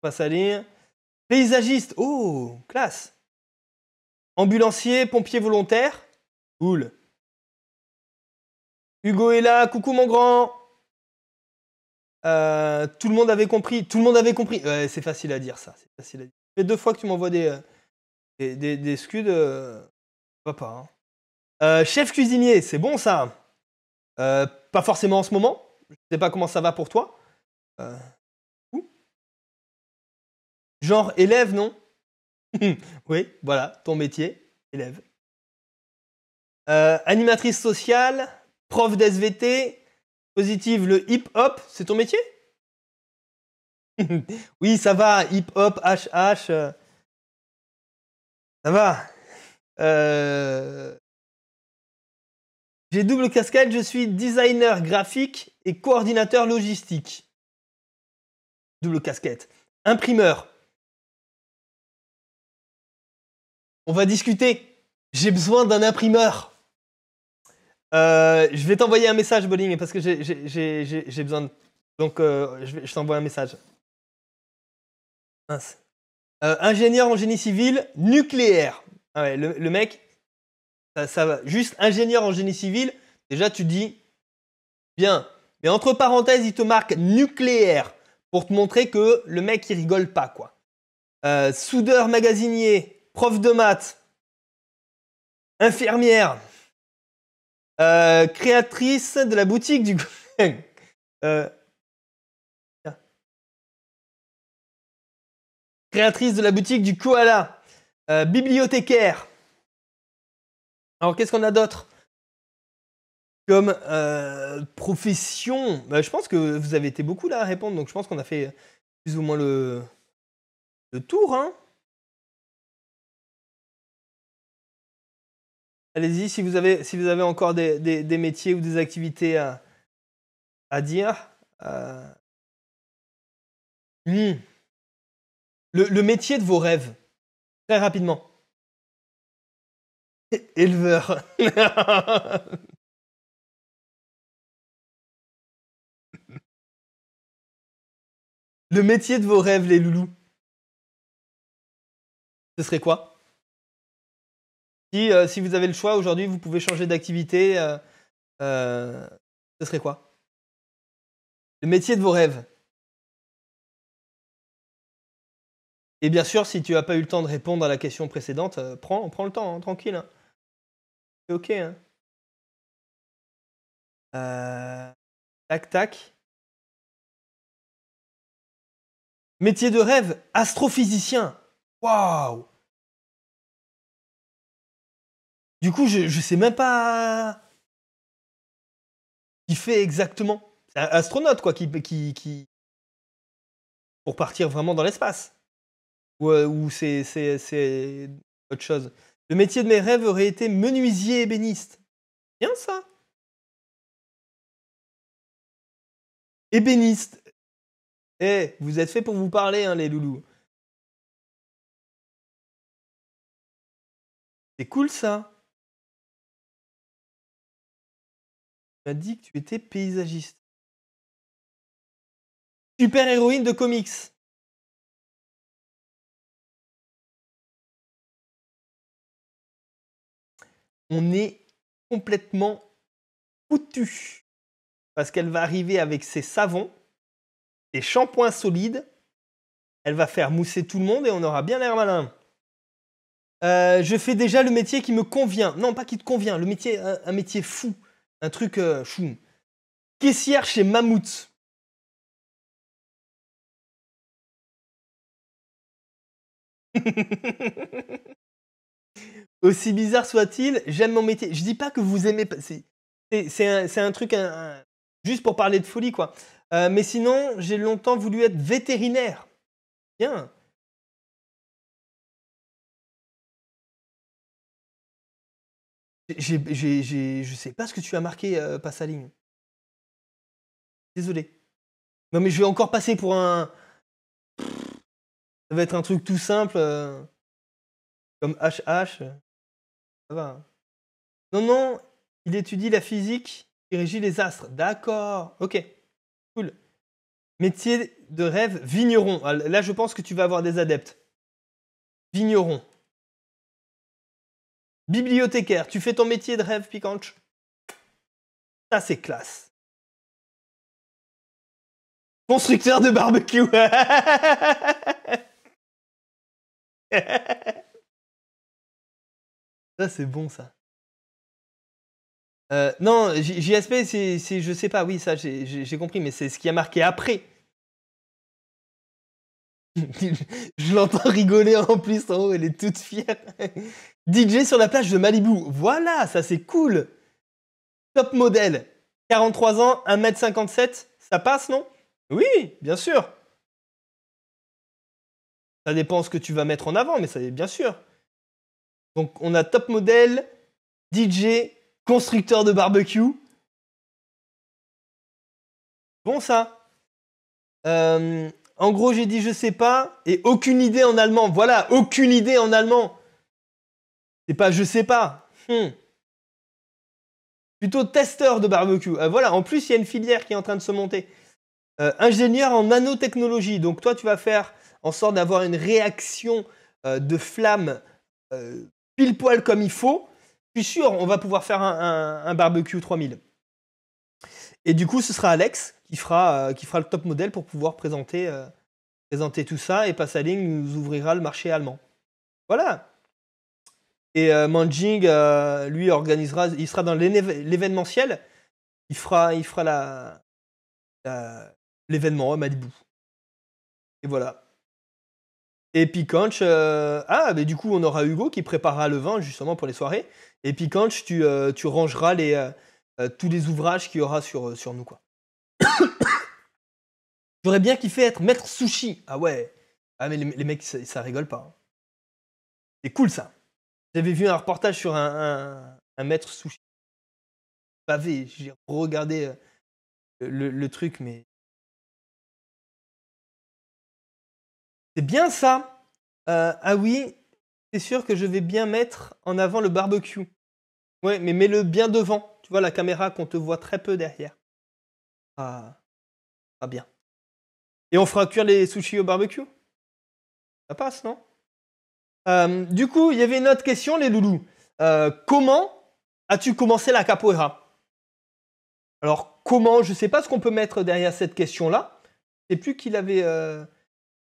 Pas lire Paysagiste, oh, classe. Ambulancier, pompier volontaire. Cool. Hugo est là, coucou mon grand. Euh, tout le monde avait compris, tout le monde avait compris. c'est facile à dire ça, c'est facile à dire. mais deux fois que tu m'envoies des, euh, des, des, scuds, euh, hein. chef cuisinier, c'est bon ça. pas forcément en ce moment. Je sais pas comment ça va pour toi. Genre élève, non *laughs* Oui, voilà, ton métier, élève. Euh, animatrice sociale, prof d'SVT, positive le hip-hop, c'est ton métier *laughs* Oui, ça va, hip-hop, HH. Euh. ça va. Euh. J'ai double casquette, je suis designer graphique et coordinateur logistique. Double casquette. Imprimeur. On va discuter. J'ai besoin d'un imprimeur. Euh, je vais t'envoyer un message, Bowling, parce que j'ai besoin de. Donc, euh, je, t'envoie un message. Euh, ingénieur en génie civil, nucléaire. Ah le, mec, ça, va. Juste ingénieur en génie civil, déjà tu dis bien. Mais entre parenthèses, il te marque nucléaire pour te montrer que le mec, il rigole pas, quoi. soudeur magasinier, prof de maths, infirmière, euh, créatrice de la boutique du. *laughs* Euh, créatrice de la boutique du koala. Euh, bibliothécaire. Alors qu'est-ce qu'on a d'autre comme profession bah, Je pense que vous avez été beaucoup là à répondre, donc je pense qu'on a fait plus ou moins le, le tour. Hein Allez-y, si, vous avez, si vous avez encore des, des, métiers ou des activités à, dire. Euh, hmm. Le, métier de vos rêves, très rapidement. Éleveur. *laughs* le métier de vos rêves, les loulous. Ce serait quoi euh, si, vous avez le choix aujourd'hui, vous pouvez changer d'activité. Euh, euh, ce serait quoi Le métier de vos rêves. Et bien sûr, si tu n'as pas eu le temps de répondre à la question précédente, prends, le temps, hein, tranquille. Hein. C'est ok. Hein. tac, tac. Métier de rêve, astrophysicien. Waouh du coup, je, ne sais même pas qui fait exactement. C'est un astronaute, quoi, qui, Pour partir vraiment dans l'espace. Ou, euh, c'est, c'est, autre chose. Le métier de mes rêves aurait été menuisier ébéniste. Bien ça. Ébéniste. Eh, vous êtes fait pour vous parler, hein, les loulous. C'est cool ça. m'as dit que tu étais paysagiste. Super-héroïne de comics. On est complètement foutu. Parce qu'elle va arriver avec ses savons, ses shampoings solides, elle va faire mousser tout le monde et on aura bien l'air malin. Euh, je fais déjà le métier qui me convient. Non, pas qui te convient, le métier, un métier fou. Un truc chou, euh, choum. Caissière chez Mammouth. *laughs* Aussi bizarre soit-il, j'aime mon métier. Je dis pas que vous aimez. C'est un, truc juste pour parler de folie, quoi. Euh, mais sinon, j'ai longtemps voulu être vétérinaire. Bien. J'ai, je sais pas ce que tu as marqué, euh, ligne Désolé. Non, mais je vais encore passer pour un. Ça va être un truc tout simple. Euh, comme HH. Ça va. Hein. Non, non, il étudie la physique il régit les astres. D'accord. Ok. Cool. Métier de rêve, vigneron. Ah, là, je pense que tu vas avoir des adeptes. Vigneron. Bibliothécaire, tu fais ton métier de rêve, Picanch. Ça, c'est classe. Constructeur de barbecue. *laughs* ça, c'est bon, ça. Euh, non, JSP, c'est, je sais pas, oui, ça, j'ai compris, mais c'est ce qui a marqué après. *laughs* je l'entends rigoler en plus en haut, elle est toute fière. DJ sur la plage de Malibu. Voilà, ça c'est cool. Top modèle. 43 ans, 1m57. Ça passe, non Oui, bien sûr. Ça dépend ce que tu vas mettre en avant, mais ça est bien sûr. Donc on a top modèle, DJ, constructeur de barbecue. Bon ça. Euh, en gros j'ai dit je sais pas et aucune idée en allemand. Voilà, aucune idée en allemand. C'est pas je sais pas. Hmm. Plutôt testeur de barbecue. Euh, voilà, en plus, il y a une filière qui est en train de se monter. Euh, ingénieur en nanotechnologie. Donc toi, tu vas faire en sorte d'avoir une réaction euh, de flamme pile poil comme il faut. Je suis sûr, on va pouvoir faire un, barbecue 3000. Et du coup, ce sera Alex qui fera, qui fera le top modèle pour pouvoir présenter, présenter tout ça. Et ligne nous ouvrira le marché allemand. Voilà. Et euh, Manjing, euh, lui, organisera, il sera dans l'événementiel. Il fera, il fera la, l'événement à Et voilà. Et puis euh, ah, mais du coup, on aura Hugo qui préparera le vin justement pour les soirées. Et puis Conch, tu, tu rangeras les, tous les ouvrages qu'il y aura sur, sur nous. quoi. *coughs* J'aurais bien kiffé être maître sushi. Ah ouais. Ah, mais les, mecs, ça, rigole pas. Hein. C'est cool ça. J'avais vu un reportage sur un, un, maître sushi pavé. J'ai regardé euh, le, truc, mais. C'est bien ça. Euh, ah oui, c'est sûr que je vais bien mettre en avant le barbecue. Ouais, mais mets-le bien devant. Tu vois la caméra qu'on te voit très peu derrière. Ah, pas bien. Et on fera cuire les sushis au barbecue Ça passe, non euh, du coup, il y avait une autre question, les loulous. Euh, comment as-tu commencé la capoeira Alors, comment Je ne sais pas ce qu'on peut mettre derrière cette question-là. Je ne plus qu'il avait, euh,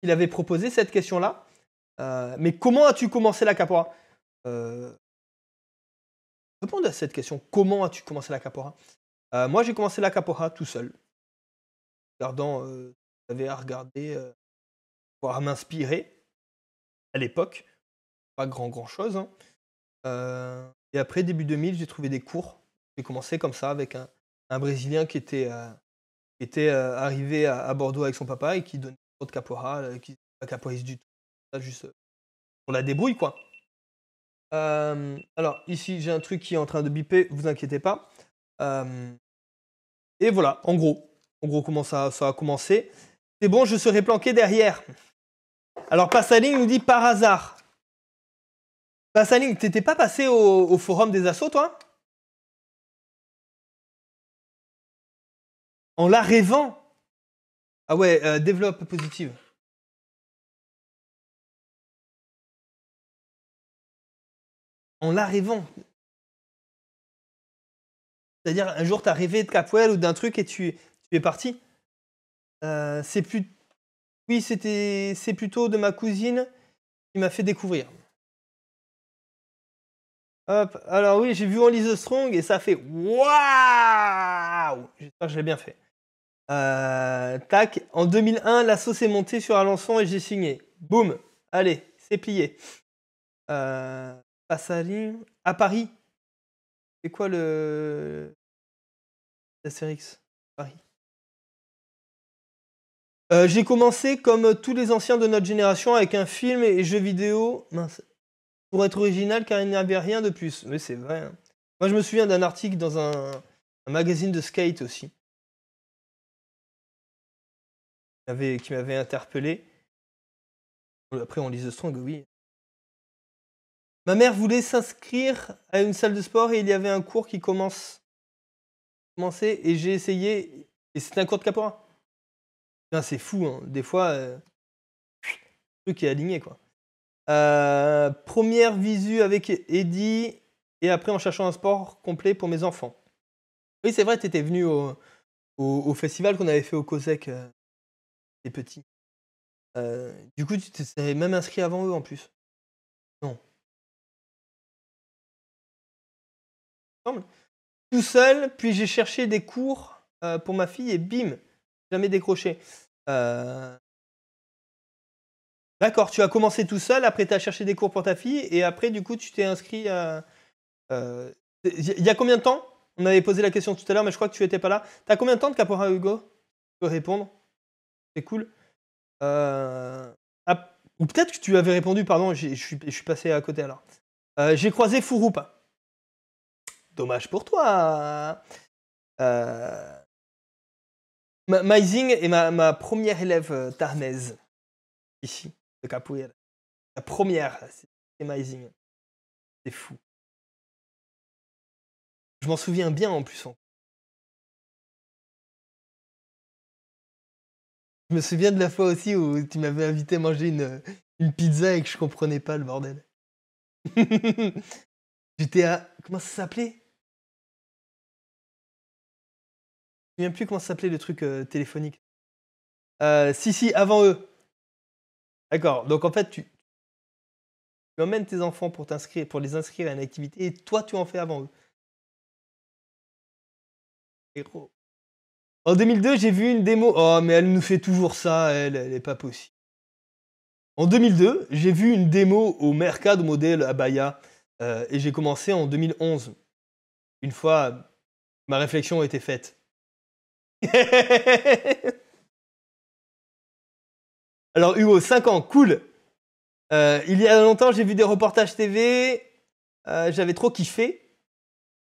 avait proposé cette question-là. mais comment as-tu commencé la capoeira Répondre à cette question. Comment as-tu commencé la capoeira Moi, j'ai commencé la capoeira tout seul. Regardant, j'avais à regarder, voire m'inspirer à l'époque pas grand grand chose. Hein. Euh, et après, début 2000, j'ai trouvé des cours. J'ai commencé comme ça avec un, un Brésilien qui était, euh, était euh, arrivé à, Bordeaux avec son papa et qui donnait autre de capoeira, qui pas capoeiriste du tout. juste, on la débrouille, quoi. alors, ici, j'ai un truc qui est en train de biper, vous inquiétez pas. et voilà, en gros. En gros, comment ça, ça a commencé. C'est bon, je serai planqué derrière. Alors, Passaline nous dit par hasard. Bah, Saline, t'étais pas passé au, forum des assauts, toi En la rêvant Ah ouais, euh, développe positive. En la rêvant. C'est-à-dire, un jour, t'as rêvé de Capwell ou d'un truc et tu, es parti. Euh, c'est plus... Oui, c'était... c'est plutôt de ma cousine qui m'a fait découvrir alors oui, j'ai vu en Strong et ça fait waouh J'espère que je l'ai bien fait. Euh, tac, en 2001, la sauce est montée sur Alençon et j'ai signé. Boum, allez, c'est plié. Euh, à Paris. C'est quoi le. Astérix Paris. Euh, j'ai commencé comme tous les anciens de notre génération avec un film et jeux vidéo. Mince, pour être original, car il n'y avait rien de plus. Mais c'est vrai. Hein. Moi, je me souviens d'un article dans un, magazine de skate aussi. Qui m'avait, interpellé. Après, on lit The Strong, oui. Ma mère voulait s'inscrire à une salle de sport et il y avait un cours qui commence. Commençait et j'ai essayé. Et c'était un cours de capora. c'est fou, hein. des fois, euh, le truc est aligné, quoi. Euh, première visu avec Eddie et après en cherchant un sport complet pour mes enfants. Oui, c'est vrai, tu étais venu au, festival qu'on avait fait au COSEC, euh, des petits. Euh, du coup, tu t'es même inscrit avant eux en plus. Non. Tout seul, puis j'ai cherché des cours pour ma fille et bim, jamais décroché. D'accord, tu as commencé tout seul, après tu as cherché des cours pour ta fille, et après, du coup, tu t'es inscrit à. Il euh, y a combien de temps On avait posé la question tout à l'heure, mais je crois que tu n'étais pas là. Tu as combien de temps de Capora Hugo Tu peux répondre C'est cool. Euh, ou peut-être que tu avais répondu, pardon, je suis, passé à côté alors. Euh, j'ai croisé Fouroupa. Dommage pour toi. Euh... Maizing est ma, ma, première élève tarnaise ici de La première, c'est amazing. C'est fou. Je m'en souviens bien en plus. Je me souviens de la fois aussi où tu m'avais invité à manger une, pizza et que je comprenais pas le bordel. *laughs* J'étais à. Comment ça s'appelait Je me souviens plus comment ça s'appelait le truc euh, téléphonique. Euh, si, si, avant eux. D'accord. Donc en fait, tu, emmènes tes enfants pour t'inscrire, pour les inscrire à une activité, et toi, tu en fais avant eux. En 2002, j'ai vu une démo. Oh, mais elle nous fait toujours ça, elle, elle est pas possible. En 2002, j'ai vu une démo au Mercado Modèle Abaya euh, et j'ai commencé en 2011. Une fois, ma réflexion a été faite. *laughs* Alors Hugo, 5 ans, cool. Euh, il y a longtemps, j'ai vu des reportages TV. Euh, j'avais trop kiffé.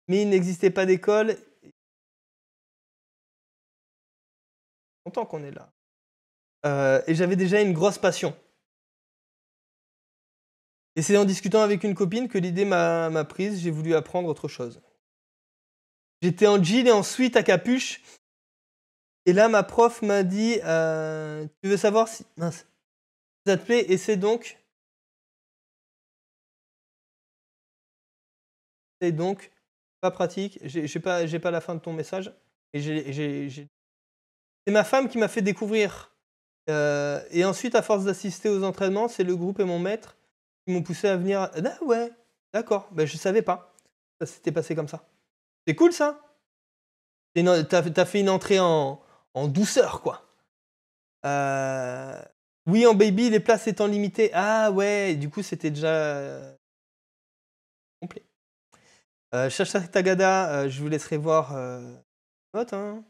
Mais il n'existait pas d'école. Longtemps qu'on est là. Euh, et j'avais déjà une grosse passion. Et c'est en discutant avec une copine que l'idée m'a prise, j'ai voulu apprendre autre chose. J'étais en jean et ensuite à capuche, et là, ma prof m'a dit euh, Tu veux savoir si. Mince. Ça te plaît Et c'est donc. C'est donc pas pratique. J'ai pas, pas la fin de ton message. C'est ma femme qui m'a fait découvrir. Euh, et ensuite, à force d'assister aux entraînements, c'est le groupe et mon maître qui m'ont poussé à venir. Ah bah ouais, d'accord. Ben, je savais pas. Ça s'était passé comme ça. C'est cool ça. T'as as fait une entrée en, en douceur, quoi. Euh, oui, en baby, les places étant limitées. Ah ouais, du coup, c'était déjà euh, complet. Euh, Tagada, euh, je vous laisserai voir vote, hein.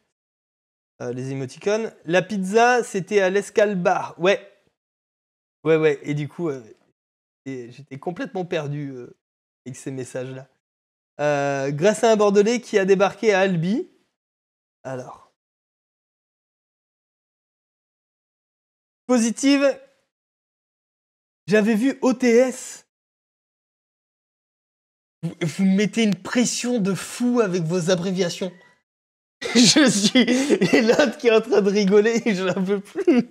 les émoticônes. La pizza, c'était à l'escalbar. Ouais. Ouais, ouais. Et du coup, j'étais complètement perdu avec ces messages-là. grâce à un Bordelais qui a débarqué à Albi. Alors. Positive, j'avais vu OTS. Vous, mettez une pression de fou avec vos abréviations. *laughs* Je suis l'autre qui est en train de rigoler et je n'en veux plus.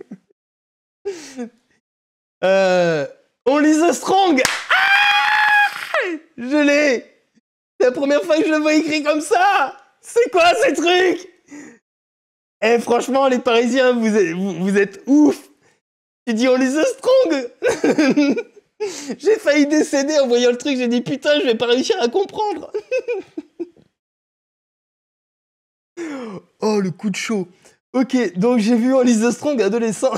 Euh, on lise Strong ah Je l'ai C'est la première fois que je le vois écrit comme ça C'est quoi ces trucs Eh franchement les Parisiens, vous êtes ouf j'ai dit, on oh, les strong *laughs* J'ai failli décéder en voyant le truc, j'ai dit, putain, je vais pas réussir à comprendre *laughs* Oh, le coup de chaud Ok, donc j'ai vu the Strong adolescent.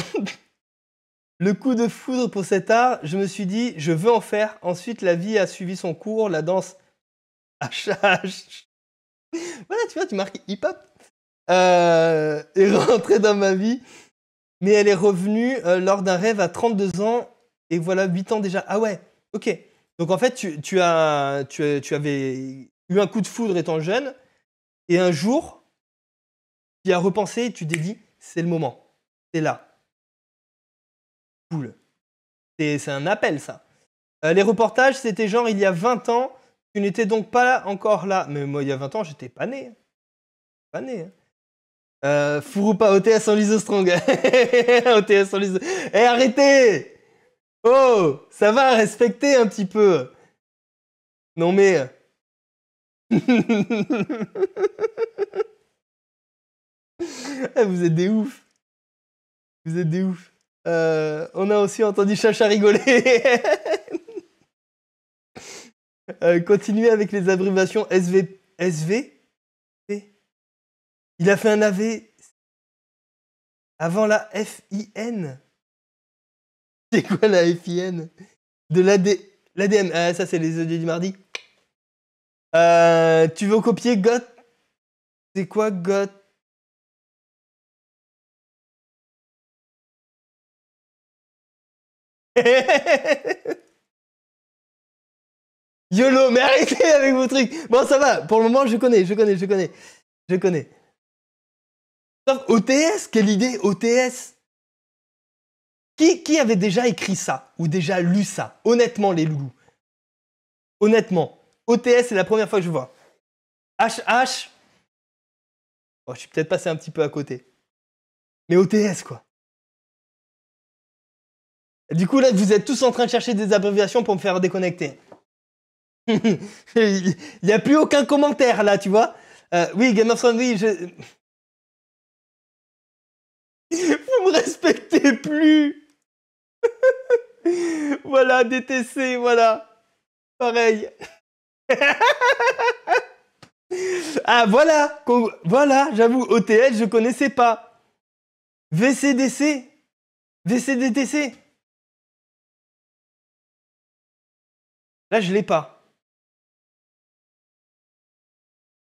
*laughs* le coup de foudre pour cet art, je me suis dit, je veux en faire. Ensuite, la vie a suivi son cours, la danse HH. Ah, voilà, tu vois, tu marques hip-hop. Euh, et rentré dans ma vie mais elle est revenue euh, lors d'un rêve à 32 ans et voilà 8 ans déjà. Ah ouais, ok. Donc en fait, tu, as, tu, avais eu un coup de foudre étant jeune et un jour, tu as repensé et tu t'es dit, c'est le moment, c'est là. Cool. C'est un appel ça. Euh, les reportages, c'était genre il y a 20 ans, tu n'étais donc pas encore là. Mais moi, il y a 20 ans, j'étais pas né. Pas né. Hein. Euh, pas OTS en liso strong. OTS en Strong. Eh, arrêtez Oh Ça va, respecter un petit peu. Non mais... Euh, *laughs* eh, vous êtes des oufs. Vous êtes des oufs. Euh, on a aussi entendu Chacha rigoler. *laughs* Euh, continuez avec les abréviations SV... SV il a fait un AV avant la FIN. C'est quoi la FIN De l'ADN. l'ADM. Ah, ça, c'est les audios du mardi. Euh, tu veux copier Got C'est quoi Got *laughs* YOLO, mais arrêtez avec vos trucs. Bon, ça va, pour le moment, je connais, je connais, je connais, je connais. OTS, quelle idée, OTS qui, avait déjà écrit ça ou déjà lu ça Honnêtement, les loulous. Honnêtement, OTS, c'est la première fois que je vois. HH. Oh, je suis peut-être passé un petit peu à côté. Mais OTS, quoi. Du coup, là, vous êtes tous en train de chercher des abréviations pour me faire déconnecter. *laughs* Il n'y a plus aucun commentaire, là, tu vois. Euh, oui, Game of Thrones, oui, je respectez plus *laughs* Voilà, DTC, voilà. Pareil. *laughs* ah, voilà. Voilà, j'avoue, OTL, je connaissais pas. VCDC. VCDTC. Là, je l'ai pas.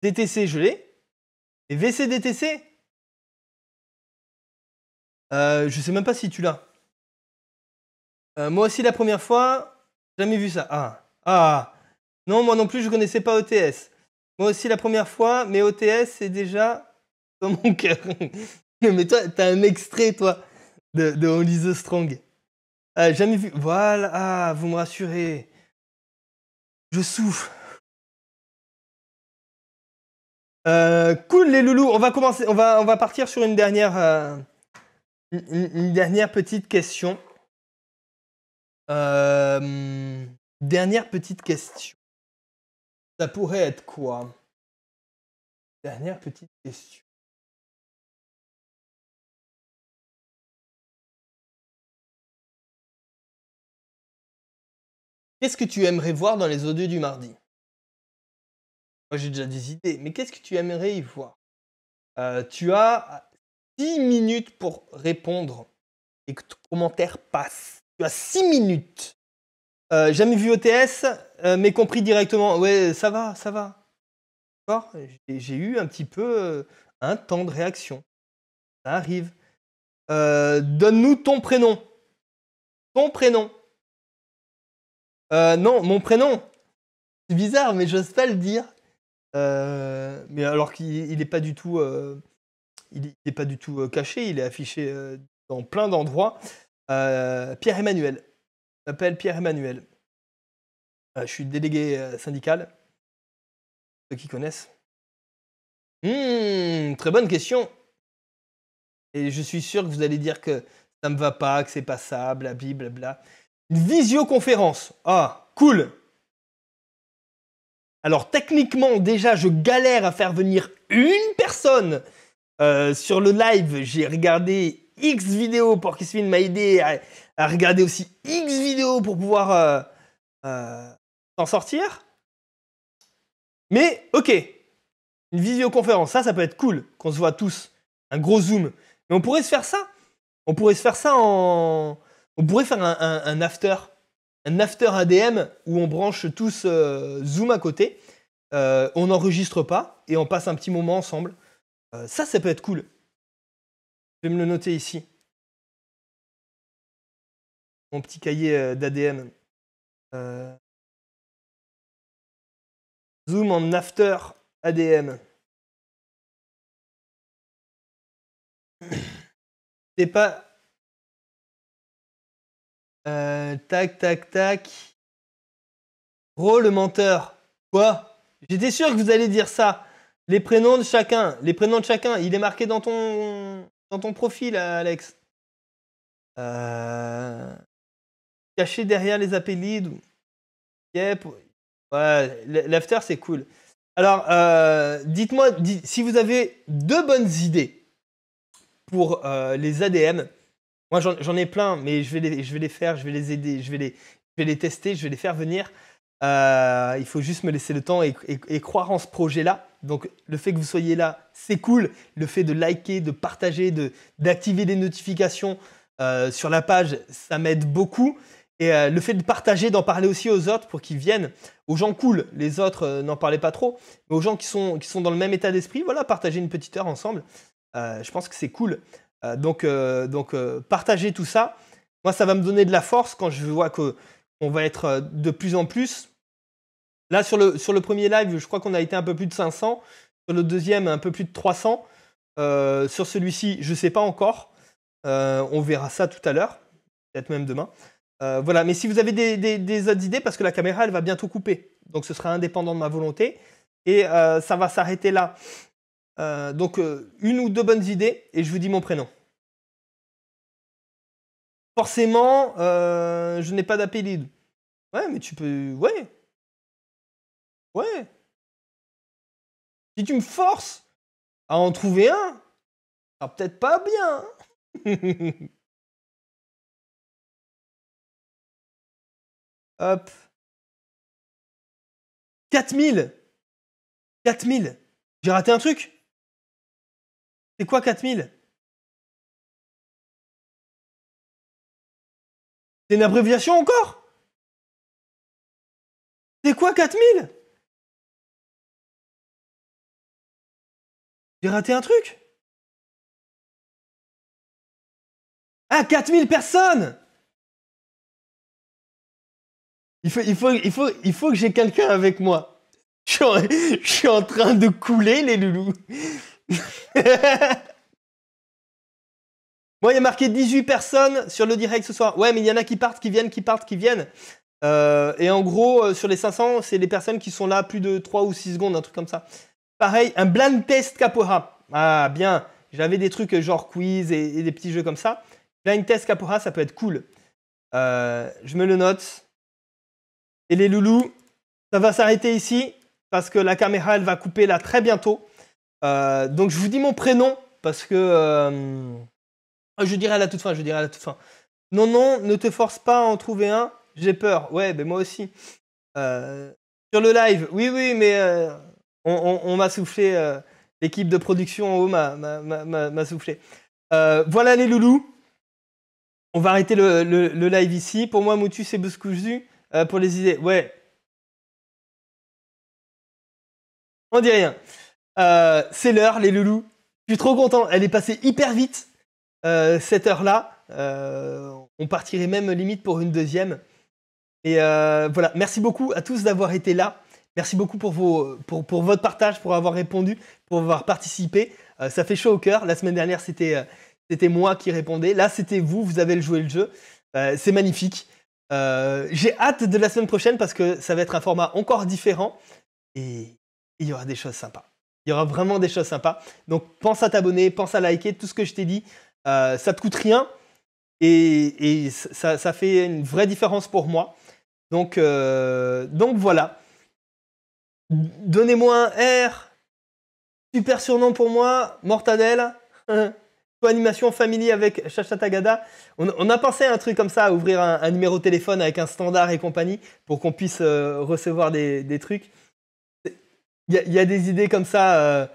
DTC, je l'ai. Et VCDTC euh, je sais même pas si tu l'as. Euh, moi aussi, la première fois, jamais vu ça. Ah, ah. Non, moi non plus, je connaissais pas OTS. Moi aussi, la première fois, mais OTS, c'est déjà dans mon *laughs* cœur. mais toi, t'as un extrait, toi, de, de the Strong. Euh, jamais vu. Voilà, ah, vous me rassurez. Je souffle. cool les loulous, on va commencer, on va, on va partir sur une dernière, une, dernière petite question. Euh, dernière petite question. Ça pourrait être quoi Dernière petite question. Qu'est-ce que tu aimerais voir dans les audios du mardi Moi j'ai déjà des idées, mais qu'est-ce que tu aimerais y voir euh, Tu as 10 minutes pour répondre et que ton commentaire passe. Tu as six minutes. Euh, jamais vu OTS, euh, mais compris directement. Ouais, ça va, ça va. D'accord J'ai eu un petit peu euh, un temps de réaction. Ça arrive. Donne-nous ton prénom. Ton prénom. non, mon prénom. C'est bizarre, mais j'ose pas le dire. mais alors qu'il n'est pas du tout il n'est pas du tout euh, caché, il est affiché euh, dans plein d'endroits. Euh, Pierre-Emmanuel. Je m'appelle Pierre-Emmanuel. je suis délégué syndical. Ceux qui connaissent. Hmm, très bonne question. Et je suis sûr que vous allez dire que ça ne me va pas, que c'est pas ça, blablabla. Une visioconférence. Ah, cool. Alors techniquement, déjà, je galère à faire venir une personne euh, sur le live, j'ai regardé X vidéos. de m'a aidé à, regarder aussi X vidéos pour pouvoir euh, euh, s'en sortir. Mais ok, une visioconférence, ça, ça peut être cool qu'on se voit tous. Un gros zoom. Mais on pourrait se faire ça. On pourrait se faire ça en. On pourrait faire un, un after. Un after ADM où on branche tous euh, Zoom à côté. on n'enregistre pas et on passe un petit moment ensemble. Euh, ça, ça peut être cool. Je vais me le noter ici. Mon petit cahier euh, d'ADM. Euh, zoom en after ADM. *coughs* C'est pas. tac, tac, tac. Oh le menteur. Quoi J'étais sûr que vous allez dire ça. Les prénoms de chacun. Les prénoms de chacun. Il est marqué dans ton, dans ton profil, Alex. Euh, caché derrière les appellides. Yep. Ouais, l'after, c'est cool. Alors, euh, dites-moi si vous avez deux bonnes idées pour euh, les ADM. Moi, j'en ai plein, mais je vais, les, je vais les faire, je vais les aider, je vais les, je vais les tester, je vais les faire venir. Euh, il faut juste me laisser le temps et, croire en ce projet-là. Donc le fait que vous soyez là, c'est cool. Le fait de liker, de partager, de, d'activer les notifications euh, sur la page, ça m'aide beaucoup. Et euh, le fait de partager, d'en parler aussi aux autres pour qu'ils viennent, aux gens cool, les autres n'en parlaient pas trop, mais aux gens qui sont, qui sont dans le même état d'esprit, voilà, partager une petite heure ensemble, je pense que c'est cool. donc donc partagez tout ça. Moi, ça va me donner de la force quand je vois que on va être de plus en plus. Là, sur le, sur le premier live, je crois qu'on a été un peu plus de 500. Sur le deuxième, un peu plus de 300. Euh, sur celui-ci, je ne sais pas encore. Euh, on verra ça tout à l'heure, peut-être même demain. Euh, voilà, mais si vous avez des, autres idées, parce que la caméra, elle va bientôt couper. Donc ce sera indépendant de ma volonté. Et ça va s'arrêter là. donc une ou deux bonnes idées, et je vous dis mon prénom. Forcément, je n'ai pas d'appel. Ouais, mais tu peux... Ouais, Ouais. Si tu me forces à en trouver un, ça peut-être pas bien. Hein. *laughs* Hop. 4000 4000 J'ai raté un truc C'est quoi 4000 C'est une abréviation encore C'est quoi 4000 J'ai raté un truc Ah, 4000 personnes il faut, que j'ai quelqu'un avec moi. *laughs* Je suis, en, train de couler, les loulous. *laughs* Moi, il y a marqué 18 personnes sur le direct ce soir. Ouais, mais il y en a qui partent, qui viennent, qui partent, qui viennent. Euh, et en gros, euh, sur les 500, c'est les personnes qui sont là plus de 3 ou 6 secondes, un truc comme ça. Pareil, un blind test Capora. Ah, bien. J'avais des trucs genre quiz et, des petits jeux comme ça. Blind test Capora, ça peut être cool. Euh, je me le note. Et les loulous, ça va s'arrêter ici parce que la caméra, elle va couper là très bientôt. Euh, donc, je vous dis mon prénom parce que. Euh, je dirai à la toute fin, je dirai à la toute fin. Non, non, ne te force pas à en trouver un. J'ai peur. Ouais, mais ben moi aussi. sur le live, oui, oui, mais on, m'a soufflé, euh, l'équipe de production en haut m'a, soufflé. Euh, voilà les loulous. On va arrêter le, live ici. Pour moi, Moutu, c'est Bouscousu euh, pour les idées. Ouais. On dit rien. c'est l'heure, les loulous. Je suis trop content. Elle est passée hyper vite, cette heure-là. on partirait même limite pour une deuxième. Et voilà. Merci beaucoup à tous d'avoir été là. Merci beaucoup pour, votre partage, pour avoir répondu, pour avoir participé. Euh, ça fait chaud au cœur. La semaine dernière, euh, c'était moi qui répondais. Là, c'était vous. Vous avez joué le jeu. Euh, c'est magnifique. J'ai hâte de la semaine prochaine parce que ça va être un format encore différent et il y aura des choses sympas. Il y aura vraiment des choses sympas. Donc, pense à t'abonner, pense à liker tout ce que je t'ai dit. ça te coûte rien et, ça, ça, fait une vraie différence pour moi. Donc, donc voilà. Donnez-moi un R. Super surnom pour moi, Mortadelle. *laughs* animation family avec Chachatagada. On, a pensé à un truc comme ça, à ouvrir un, numéro de téléphone avec un standard et compagnie pour qu'on puisse euh, recevoir des, trucs. Il y, a des idées comme ça. Euh.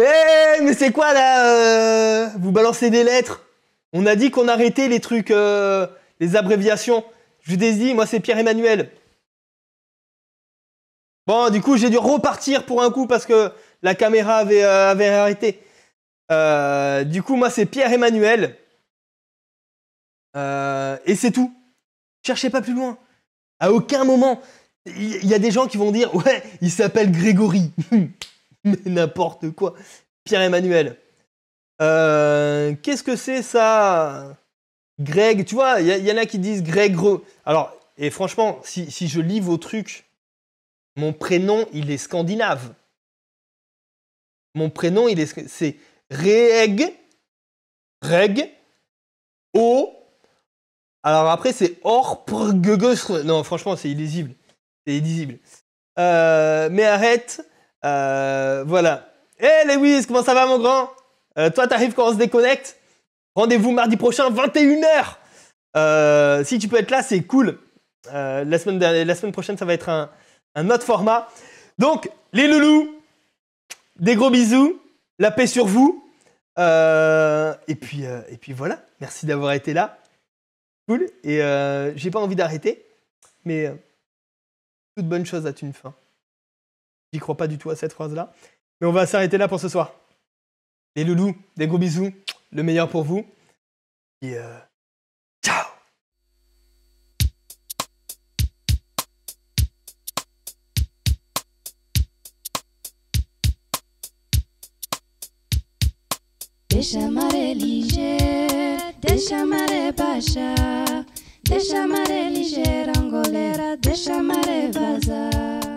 Eh, mais c'est quoi là euh, Vous balancez des lettres. On a dit qu'on arrêtait les trucs, les abréviations. Je vous ai dit, moi c'est Pierre-Emmanuel. Bon, du coup, j'ai dû repartir pour un coup parce que la caméra avait, euh, arrêté. Euh, du coup, moi, c'est Pierre-Emmanuel. Euh, et c'est tout. Cherchez pas plus loin. À aucun moment. Il y, a des gens qui vont dire Ouais, il s'appelle Grégory. *laughs* Mais n'importe quoi. Pierre-Emmanuel. Qu'est-ce que c'est ça Greg, tu vois, il y, en a qui disent Greg. Alors, et franchement, si je lis vos trucs mon prénom, il est scandinave. Mon prénom, il est c'est Reg, Reg, O. Alors après, c'est Orp. Non, franchement, c'est illisible. C'est illisible. Euh, mais arrête. Euh, voilà. Hé, hey, Lewis, comment ça va, mon grand euh, Toi, t'arrives quand on se déconnecte Rendez-vous mardi prochain, 21h. si tu peux être là, c'est cool. la, semaine, la semaine prochaine, ça va être un, un autre format. Donc, les loulous, des gros bisous, la paix sur vous. Euh, et, puis, euh, et puis voilà, merci d'avoir été là. Cool. Et euh, j'ai pas envie d'arrêter, mais toute bonne chose a une fin. J'y crois pas du tout à cette phrase-là. Mais on va s'arrêter là pour ce soir. Les loulous, des gros bisous, le meilleur pour vous. Et Deixa a maré ligeira, deixa a maré baixar. Deixa a maré ligeira, angoleira, deixa a maré vazar.